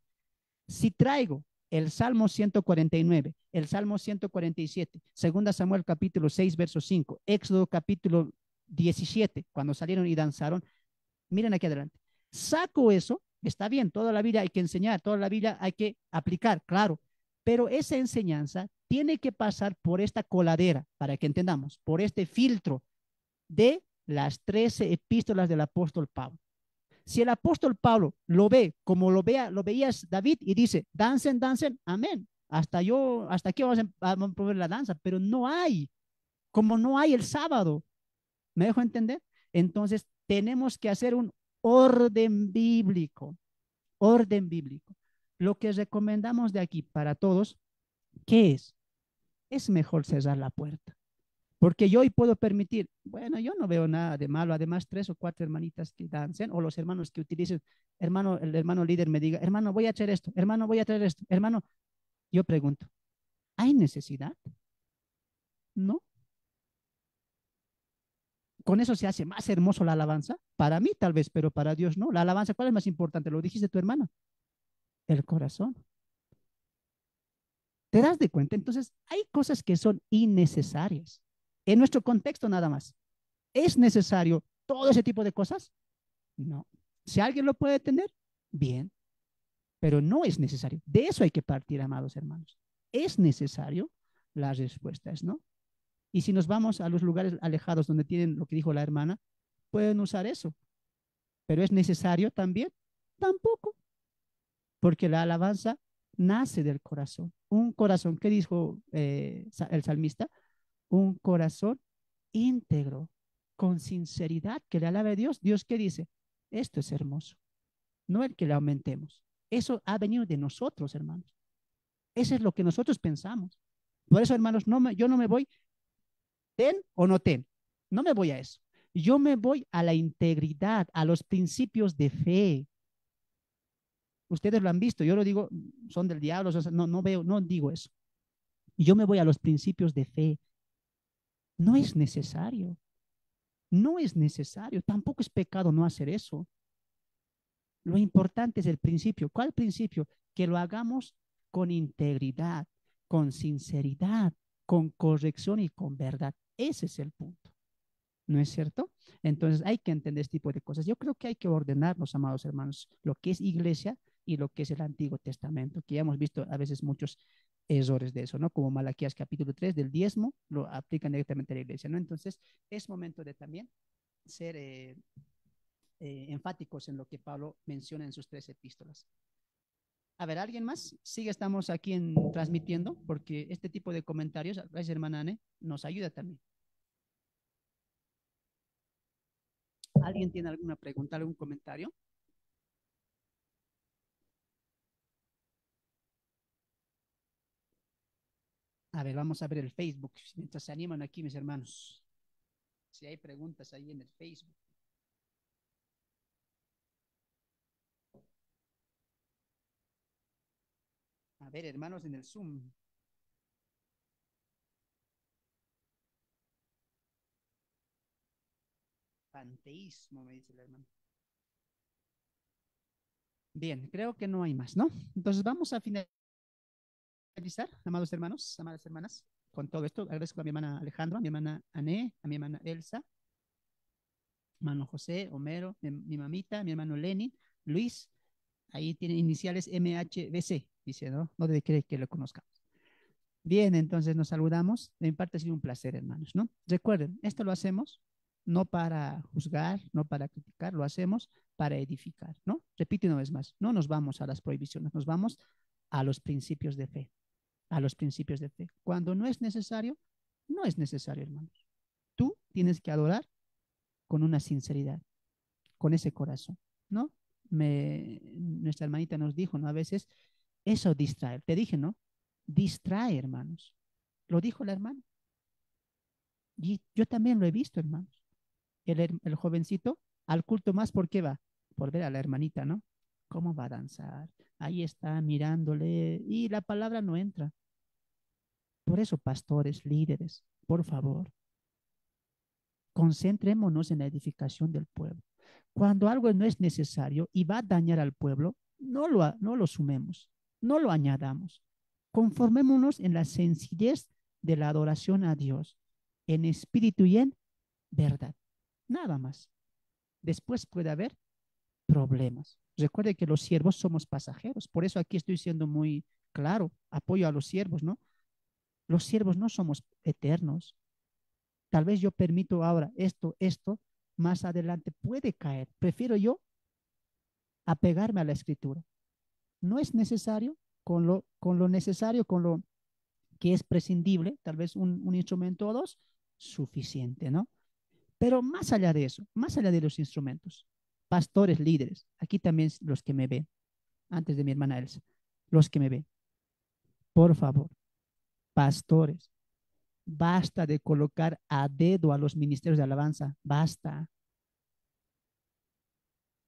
Si traigo el Salmo 149, el Salmo 147, 2 Samuel capítulo 6, verso 5, Éxodo capítulo 17, cuando salieron y danzaron, miren aquí adelante. Saco eso, está bien, toda la vida hay que enseñar, toda la vida hay que aplicar, claro, pero esa enseñanza tiene que pasar por esta coladera, para que entendamos, por este filtro de las 13 epístolas del apóstol Pablo. Si el apóstol Pablo lo ve como lo vea, lo veías David y dice, dancen, dancen, amén. Hasta yo, hasta aquí a, em, vamos a probar la danza, pero no hay, como no hay el sábado. ¿Me dejo entender? Entonces tenemos que hacer un orden bíblico, orden bíblico lo que recomendamos de aquí para todos, ¿qué es? Es mejor cerrar la puerta. Porque yo hoy puedo permitir, bueno, yo no veo nada de malo, además tres o cuatro hermanitas que dancen o los hermanos que utilicen, hermano, el hermano líder me diga, hermano, voy a hacer esto, hermano, voy a hacer esto, hermano. Yo pregunto, ¿hay necesidad? ¿No? ¿Con eso se hace más hermoso la alabanza? Para mí tal vez, pero para Dios no. La alabanza, ¿cuál es más importante? Lo dijiste tu hermano el corazón. ¿Te das de cuenta? Entonces, hay cosas que son innecesarias. En nuestro contexto nada más. ¿Es necesario todo ese tipo de cosas? No. Si alguien lo puede tener, bien. Pero no es necesario. De eso hay que partir, amados hermanos. Es necesario las respuestas, ¿no? Y si nos vamos a los lugares alejados donde tienen lo que dijo la hermana, pueden usar eso. Pero es necesario también. Tampoco porque la alabanza nace del corazón. Un corazón, ¿qué dijo eh, el salmista? Un corazón íntegro, con sinceridad, que le alabe a Dios. Dios, ¿qué dice? Esto es hermoso. No el que le aumentemos. Eso ha venido de nosotros, hermanos. Eso es lo que nosotros pensamos. Por eso, hermanos, no yo no me voy ten o no ten. No me voy a eso. Yo me voy a la integridad, a los principios de fe, Ustedes lo han visto, yo lo digo, son del diablo, no, no veo, no digo eso. Yo me voy a los principios de fe. No es necesario. No es necesario. Tampoco es pecado no hacer eso. Lo importante es el principio. ¿Cuál principio? Que lo hagamos con integridad, con sinceridad, con corrección y con verdad. Ese es el punto. ¿No es cierto? Entonces hay que entender este tipo de cosas. Yo creo que hay que ordenarnos, amados hermanos, lo que es iglesia y lo que es el Antiguo Testamento, que ya hemos visto a veces muchos errores de eso, ¿no? Como Malaquías capítulo 3 del diezmo, lo aplican directamente a la iglesia, ¿no? Entonces, es momento de también ser eh, eh, enfáticos en lo que Pablo menciona en sus tres epístolas. A ver, ¿alguien más? Sigue sí, estamos aquí en, transmitiendo, porque este tipo de comentarios, gracias hermana Anne, nos ayuda también. ¿Alguien tiene alguna pregunta, algún comentario? A ver, vamos a ver el Facebook, mientras se animan aquí mis hermanos. Si hay preguntas ahí en el Facebook. A ver, hermanos, en el Zoom. Panteísmo, me dice el hermano. Bien, creo que no hay más, ¿no? Entonces vamos a finalizar amados hermanos, amadas hermanas, con todo esto, agradezco a mi hermana Alejandro, a mi hermana Ané, a mi hermana Elsa, hermano José, Homero, mi, mi mamita, mi hermano Lenin, Luis, ahí tiene iniciales MHBC, dice, ¿no? No te crees que lo conozcamos. Bien, entonces nos saludamos. De mi parte ha sido un placer, hermanos, ¿no? Recuerden, esto lo hacemos no para juzgar, no para criticar, lo hacemos para edificar, ¿no? Repite una vez más, no nos vamos a las prohibiciones, nos vamos a los principios de fe a los principios de fe. Cuando no es necesario, no es necesario, hermanos. Tú tienes que adorar con una sinceridad, con ese corazón, ¿no? Me, nuestra hermanita nos dijo, ¿no? A veces eso distrae. Te dije, ¿no? Distrae, hermanos. Lo dijo la hermana. Y yo también lo he visto, hermanos. El, el jovencito al culto más, ¿por qué va? Por ver a la hermanita, ¿no? ¿Cómo va a danzar? Ahí está mirándole y la palabra no entra. Por eso, pastores, líderes, por favor, concentrémonos en la edificación del pueblo. Cuando algo no es necesario y va a dañar al pueblo, no lo, no lo sumemos, no lo añadamos. Conformémonos en la sencillez de la adoración a Dios, en espíritu y en verdad. Nada más. Después puede haber problemas. Recuerde que los siervos somos pasajeros. Por eso aquí estoy siendo muy claro. Apoyo a los siervos, ¿no? Los siervos no somos eternos. Tal vez yo permito ahora esto, esto, más adelante puede caer. Prefiero yo apegarme a la escritura. No es necesario, con lo, con lo necesario, con lo que es prescindible, tal vez un, un instrumento o dos, suficiente, ¿no? Pero más allá de eso, más allá de los instrumentos, pastores, líderes, aquí también los que me ven, antes de mi hermana Elsa, los que me ven, por favor, pastores. Basta de colocar a dedo a los ministerios de alabanza. Basta.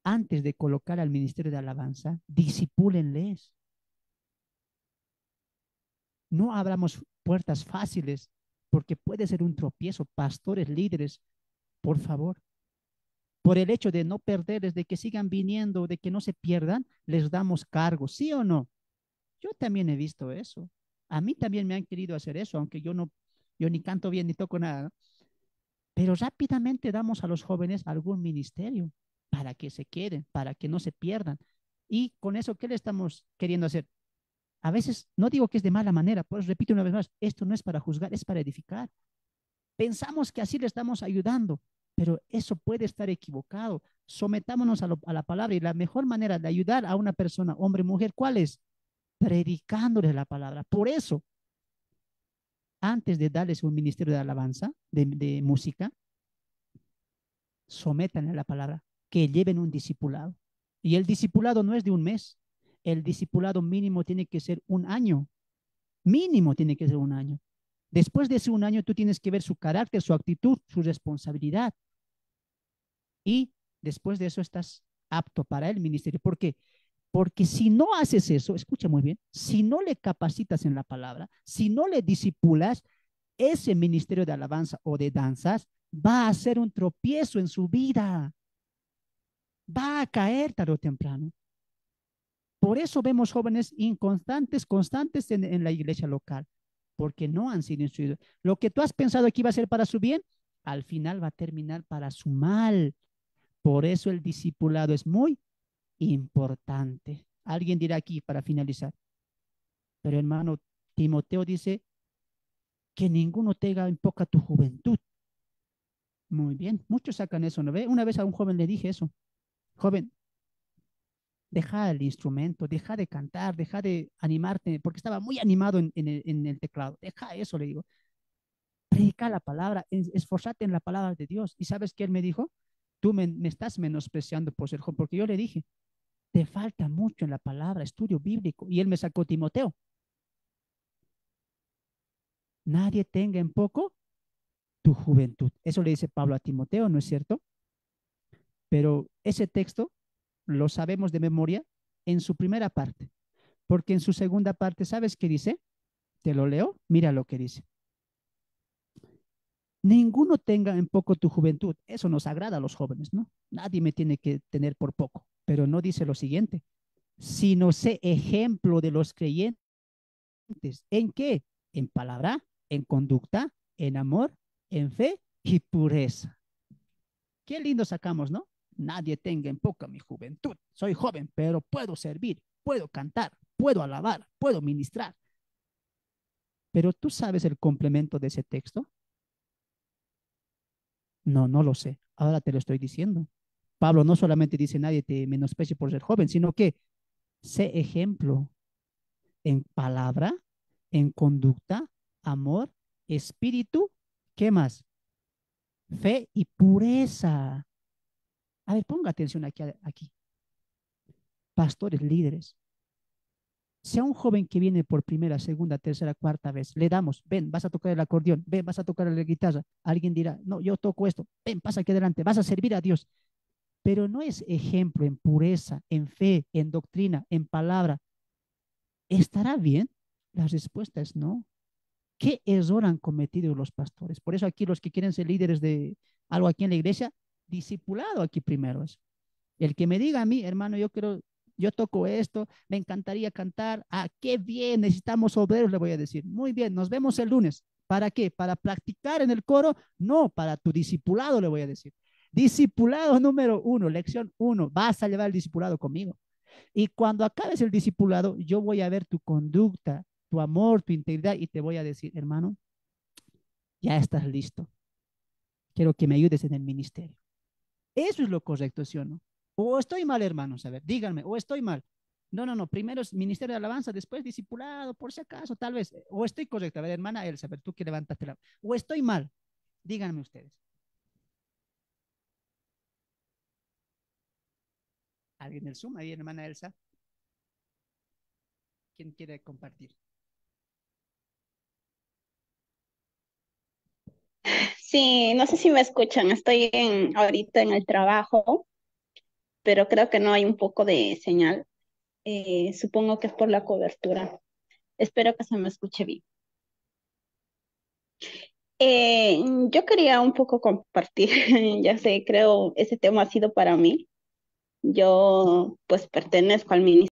Antes de colocar al ministerio de alabanza, disipúlenles. No abramos puertas fáciles porque puede ser un tropiezo. Pastores, líderes, por favor. Por el hecho de no perderles, de que sigan viniendo, de que no se pierdan, les damos cargo, ¿sí o no? Yo también he visto eso. A mí también me han querido hacer eso, aunque yo no, yo ni canto bien ni toco nada. Pero rápidamente damos a los jóvenes algún ministerio para que se queden, para que no se pierdan. Y con eso, ¿qué le estamos queriendo hacer? A veces, no digo que es de mala manera, pues repito una vez más, esto no es para juzgar, es para edificar. Pensamos que así le estamos ayudando, pero eso puede estar equivocado. Sometámonos a, a la palabra y la mejor manera de ayudar a una persona, hombre, mujer, ¿cuál es? predicándoles la palabra. Por eso, antes de darles un ministerio de alabanza, de, música, sometan a la palabra, que lleven un discipulado. Y el discipulado no es de un mes, el discipulado mínimo tiene que ser un año, mínimo tiene que ser un año. Después de ese un año tú tienes que ver su carácter, su actitud, su responsabilidad. Y después de eso estás apto para el ministerio, ¿Por qué? Porque si no haces eso, escucha muy bien, si no le capacitas en la palabra, si no le disipulas, ese ministerio de alabanza o de danzas va a ser un tropiezo en su vida. Va a caer tarde o temprano. Por eso vemos jóvenes inconstantes, constantes en, la iglesia local, porque no han sido instruidos. Lo que tú has pensado que iba a ser para su bien, al final va a terminar para su mal. Por eso el discipulado es muy importante. Alguien dirá aquí para finalizar, pero hermano Timoteo dice que ninguno tenga en poca tu juventud. Muy bien, muchos sacan eso, ¿no ve? Una vez a un joven le dije eso, joven, deja el instrumento, deja de cantar, deja de animarte, porque estaba muy animado en, el, teclado, deja eso, le digo. Predica la palabra, esforzate en la palabra de Dios. ¿Y sabes qué él me dijo? Tú me, me estás menospreciando por ser joven, porque yo le dije, te falta mucho en la palabra, estudio bíblico. Y él me sacó Timoteo. Nadie tenga en poco tu juventud. Eso le dice Pablo a Timoteo, ¿no es cierto? Pero ese texto lo sabemos de memoria en su primera parte, porque en su segunda parte, ¿sabes qué dice? Te lo leo, mira lo que dice. Ninguno tenga en poco tu juventud. Eso nos agrada a los jóvenes, ¿no? Nadie me tiene que tener por poco pero no dice lo siguiente, sino sé ejemplo de los creyentes. ¿En qué? En palabra, en conducta, en amor, en fe y pureza. Qué lindo sacamos, ¿no? Nadie tenga en poca mi juventud. Soy joven, pero puedo servir, puedo cantar, puedo alabar, puedo ministrar. Pero tú sabes el complemento de ese texto? No, no lo sé. Ahora te lo estoy diciendo. Pablo no solamente dice nadie te menosprecie por ser joven, sino que sé ejemplo en palabra, en conducta, amor, espíritu, ¿qué más? Fe y pureza. A ver, ponga atención aquí. aquí. Pastores, líderes. Sea un joven que viene por primera, segunda, tercera, cuarta vez, le damos, ven, vas a tocar el acordeón, ven, vas a tocar la guitarra. Alguien dirá, no, yo toco esto, ven, pasa aquí adelante, vas a servir a Dios pero no es ejemplo en pureza, en fe, en doctrina, en palabra. ¿Estará bien? La respuesta es no. ¿Qué error han cometido los pastores? Por eso aquí los que quieren ser líderes de algo aquí en la iglesia, discipulado aquí primero es. El que me diga a mí, hermano, yo quiero, yo toco esto, me encantaría cantar, ah, qué bien, necesitamos obreros, le voy a decir. Muy bien, nos vemos el lunes. ¿Para qué? ¿Para practicar en el coro? No, para tu discipulado, le voy a decir. Discipulado número uno, lección uno, vas a llevar el discipulado conmigo. Y cuando acabes el discipulado, yo voy a ver tu conducta, tu amor, tu integridad y te voy a decir, hermano, ya estás listo. Quiero que me ayudes en el ministerio. Eso es lo correcto, ¿sí o no? O estoy mal, hermano a ver, díganme, o estoy mal. No, no, no, primero es ministerio de alabanza, después discipulado, por si acaso, tal vez. O estoy correcto, a ver, hermana Elsa, a ver, tú que levantaste la... O estoy mal, díganme ustedes. alguien el Zoom, ahí hermana Elsa. ¿Quién quiere compartir? Sí, no sé si me escuchan, estoy ahorita en el trabajo, pero creo que no hay un poco de señal. Eh, supongo que es por la cobertura. Espero que se me escuche bien. Eh, yo quería un poco compartir, ya sé, creo ese tema ha sido para mí yo pues pertenezco al Ministerio